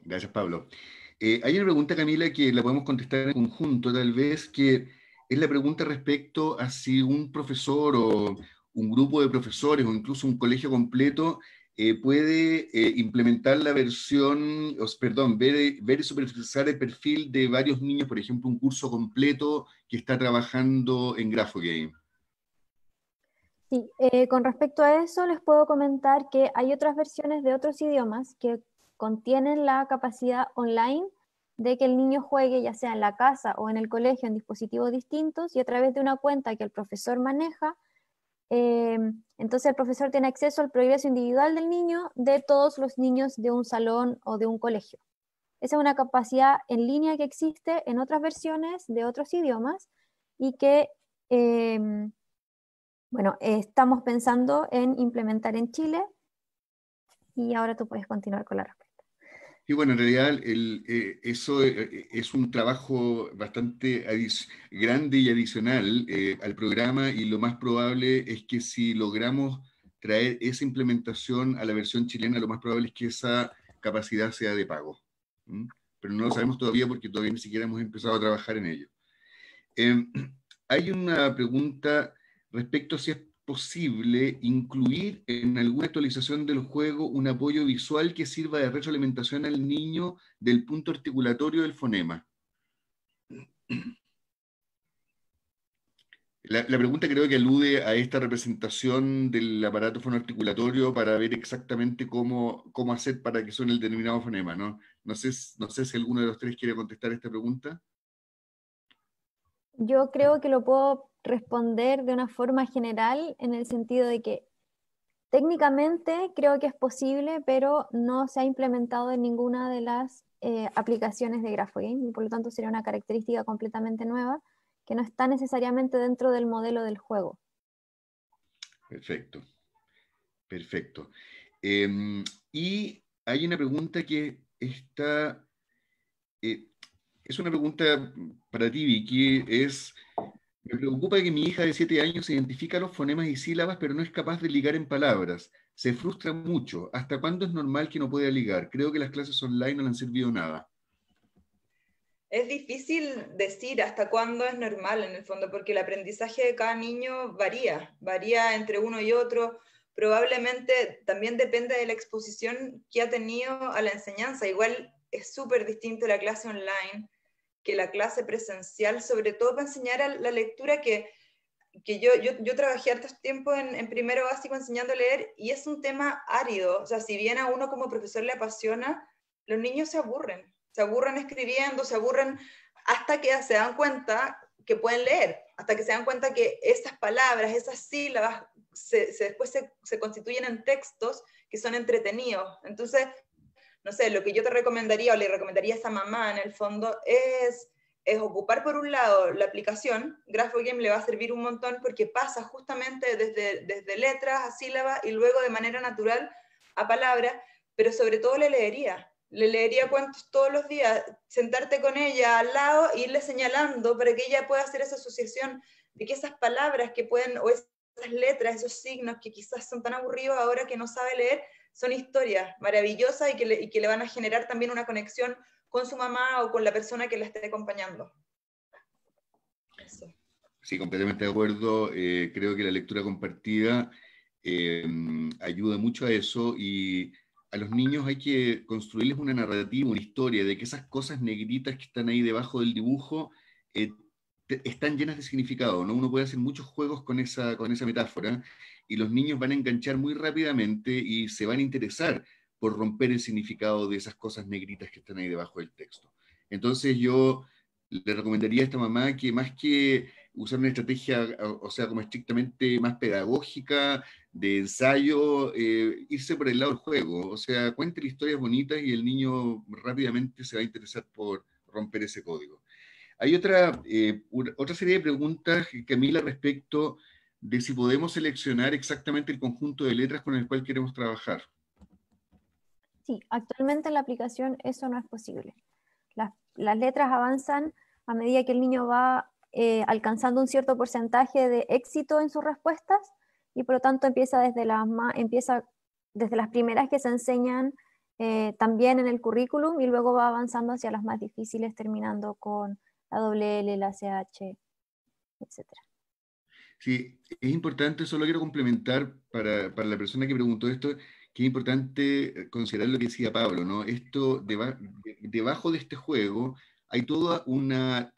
Gracias, Pablo. hay una pregunta, Camila, que la podemos contestar en conjunto, tal vez, que es la pregunta respecto a si un profesor o un grupo de profesores o incluso un colegio completo eh, puede eh, implementar la versión, perdón, ver, y supervisar el perfil de varios niños, por ejemplo, un curso completo que está trabajando en GrafoGame. Sí, eh, con respecto a eso les puedo comentar que hay otras versiones de otros idiomas que contienen la capacidad online de que el niño juegue ya sea en la casa o en el colegio en dispositivos distintos y a través de una cuenta que el profesor maneja, eh, entonces el profesor tiene acceso al progreso individual del niño de todos los niños de un salón o de un colegio. Esa es una capacidad en línea que existe en otras versiones de otros idiomas y que, em, bueno, estamos pensando en implementar en Chile. Y ahora tú puedes continuar con la y bueno, en realidad eh, eso eh, es un trabajo bastante grande y adicional eh, al programa y lo más probable es que si logramos traer esa implementación a la versión chilena, lo más probable es que esa capacidad sea de pago. Pero no lo sabemos todavía porque todavía ni siquiera hemos empezado a trabajar en ello. Em, hay una pregunta respecto a si es posible incluir en alguna actualización del juego un apoyo visual que sirva de retroalimentación al niño del punto articulatorio del fonema? La, pregunta creo que alude a esta representación del aparato fonoarticulatorio para ver exactamente cómo, cómo hacer para que suene el denominado fonema, ¿no? No sé, no sé si alguno de los tres quiere contestar esta pregunta. Yo creo que lo puedo responder de una forma general en el sentido de que técnicamente creo que es posible, pero no se ha implementado en ninguna de las eh, aplicaciones de GraphoGame y por lo tanto sería una característica completamente nueva que no está necesariamente dentro del modelo del juego. Perfecto, perfecto. Em, y hay una pregunta que está, eh, es una pregunta para ti, Vicky, es me preocupa que mi hija de 7 años identifica los fonemas y sílabas, pero no es capaz de ligar en palabras. Se frustra mucho. ¿Hasta cuándo es normal que no pueda ligar? Creo que las clases online no le han servido nada. Es difícil decir hasta cuándo es normal en el fondo, porque el aprendizaje de cada niño varía, varía entre uno y otro. Probablemente también depende de la exposición que ha tenido a la enseñanza. Igual es súper distinto la clase online que la clase presencial, sobre todo para enseñar a la lectura que, yo, yo, trabajé hace tiempo en, primero básico enseñando a leer y es un tema árido, o sea, si bien a uno como profesor le apasiona, los niños se aburren, se aburren escribiendo, se aburren hasta que se dan cuenta que pueden leer, hasta que se dan cuenta que esas palabras, esas sílabas, después se constituyen en textos que son entretenidos. Entonces, no sé, lo que yo te recomendaría o le recomendaría a esa mamá en el fondo es, es ocupar por un lado la aplicación, GraphoGame le va a servir un montón porque pasa justamente desde, desde letras a sílabas y luego de manera natural a palabras, pero sobre todo le leería, le leería cuentos todos los días, sentarte con ella al lado e irle señalando para que ella pueda hacer esa asociación de que esas palabras que pueden, o esas letras, esos signos que quizás son tan aburridos ahora que no sabe leer, son historias maravillosas y que, le, van a generar también una conexión con su mamá o con la persona que la esté acompañando. Sí, completamente de acuerdo. Eh, creo que la lectura compartida eh, ayuda mucho a eso y a los niños hay que construirles una narrativa, una historia de que esas cosas negritas que están ahí debajo del dibujo eh, están llenas de significado, ¿no? Uno puede hacer muchos juegos con esa, metáfora y los niños van a enganchar muy rápidamente y se van a interesar por romper el significado de esas cosas negritas que están ahí debajo del texto. Entonces yo le recomendaría a esta mamá que más que usar una estrategia, o sea, como estrictamente más pedagógica, de ensayo, eh, irse por el lado del juego. O sea, cuente historias bonitas y el niño rápidamente se va a interesar por romper ese código. Hay otra, eh, otra serie de preguntas, Camila, respecto de si podemos seleccionar exactamente el conjunto de letras con el cual queremos trabajar. Sí, actualmente en la aplicación eso no es posible. Las, letras avanzan a medida que el niño va eh, alcanzando un cierto porcentaje de éxito en sus respuestas y por lo tanto empieza desde las, empieza desde las primeras que se enseñan eh, también en el currículum y luego va avanzando hacia las más difíciles, terminando con la WL, la CH, etc. Sí, es importante, solo quiero complementar para, la persona que preguntó esto, que es importante considerar lo que decía Pablo, ¿no? Esto, debajo de este juego, hay toda una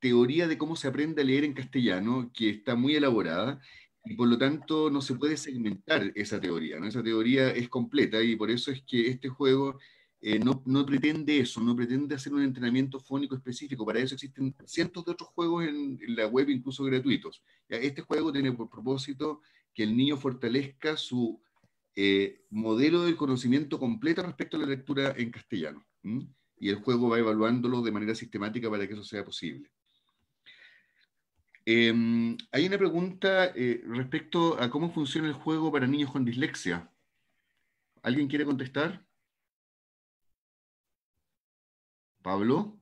teoría de cómo se aprende a leer en castellano que está muy elaborada y por lo tanto no se puede segmentar esa teoría, ¿no? Esa teoría es completa y por eso es que este juego eh, no, pretende eso, no pretende hacer un entrenamiento fónico específico. Para eso existen cientos de otros juegos en, la web, incluso gratuitos. este juego tiene por propósito que el niño fortalezca su eh, modelo de conocimiento completo respecto a la lectura en castellano. Y el juego va evaluándolo de manera sistemática para que eso sea posible. Em, hay una pregunta eh, respecto a cómo funciona el juego para niños con dislexia. ¿Alguien quiere contestar? Pablo.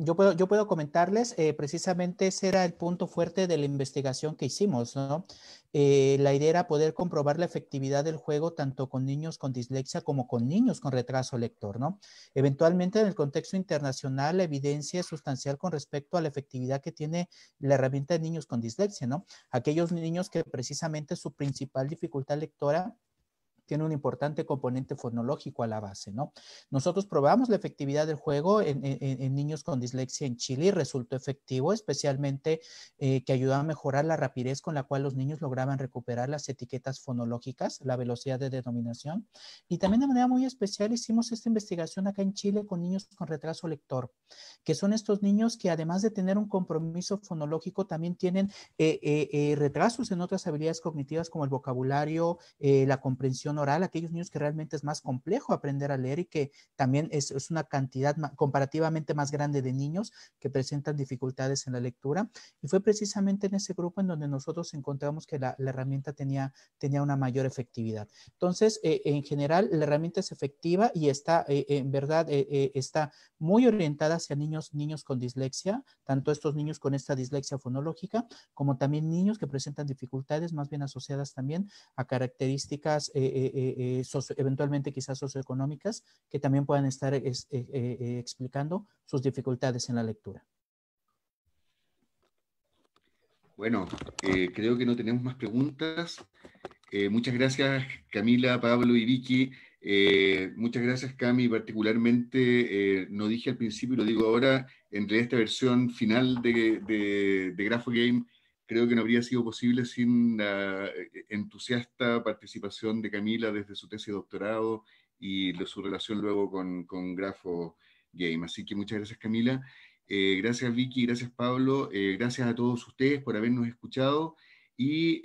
Yo puedo, yo puedo comentarles, eh, precisamente ese era el punto fuerte de la investigación que hicimos, ¿no? Eh, la idea era poder comprobar la efectividad del juego tanto con niños con dislexia como con niños con retraso lector, ¿no? Eventualmente, en el contexto internacional, la evidencia es sustancial con respecto a la efectividad que tiene la herramienta de niños con dislexia, ¿no? Aquellos niños que precisamente su principal dificultad lectora tiene un importante componente fonológico a la base, ¿no? Nosotros probamos la efectividad del juego en, niños con dislexia en Chile y resultó efectivo, especialmente eh, que ayudaba a mejorar la rapidez con la cual los niños lograban recuperar las etiquetas fonológicas, la velocidad de denominación. Y también de manera muy especial hicimos esta investigación acá en Chile con niños con retraso lector, que son estos niños que además de tener un compromiso fonológico, también tienen eh, eh, retrasos en otras habilidades cognitivas como el vocabulario, la comprensión oral, aquellos niños que realmente es más complejo aprender a leer y que también es, una cantidad comparativamente más grande de niños que presentan dificultades en la lectura. Y fue precisamente en ese grupo en donde nosotros encontramos que la, herramienta tenía, tenía una mayor efectividad. Entonces, eh, en general, la herramienta es efectiva y está, eh, en verdad, eh, está muy orientada hacia niños, niños con dislexia, tanto estos niños con esta dislexia fonológica, como también niños que presentan dificultades más bien asociadas también a características eh, eh, eventualmente quizás socioeconómicas, que también puedan estar eh, explicando sus dificultades en la lectura. Bueno, creo que no tenemos más preguntas. muchas gracias Camila, Pablo y Vicky. muchas gracias, Cami. Particularmente, no dije al principio, lo digo ahora, entre esta versión final de, de, de Grafo Game creo que no habría sido posible sin la eh, entusiasta participación de Camila desde su tesis de doctorado y de su relación luego con, Grafo Game. Así que muchas gracias Camila, eh, gracias Vicky, gracias Pablo, eh, gracias a todos ustedes por habernos escuchado y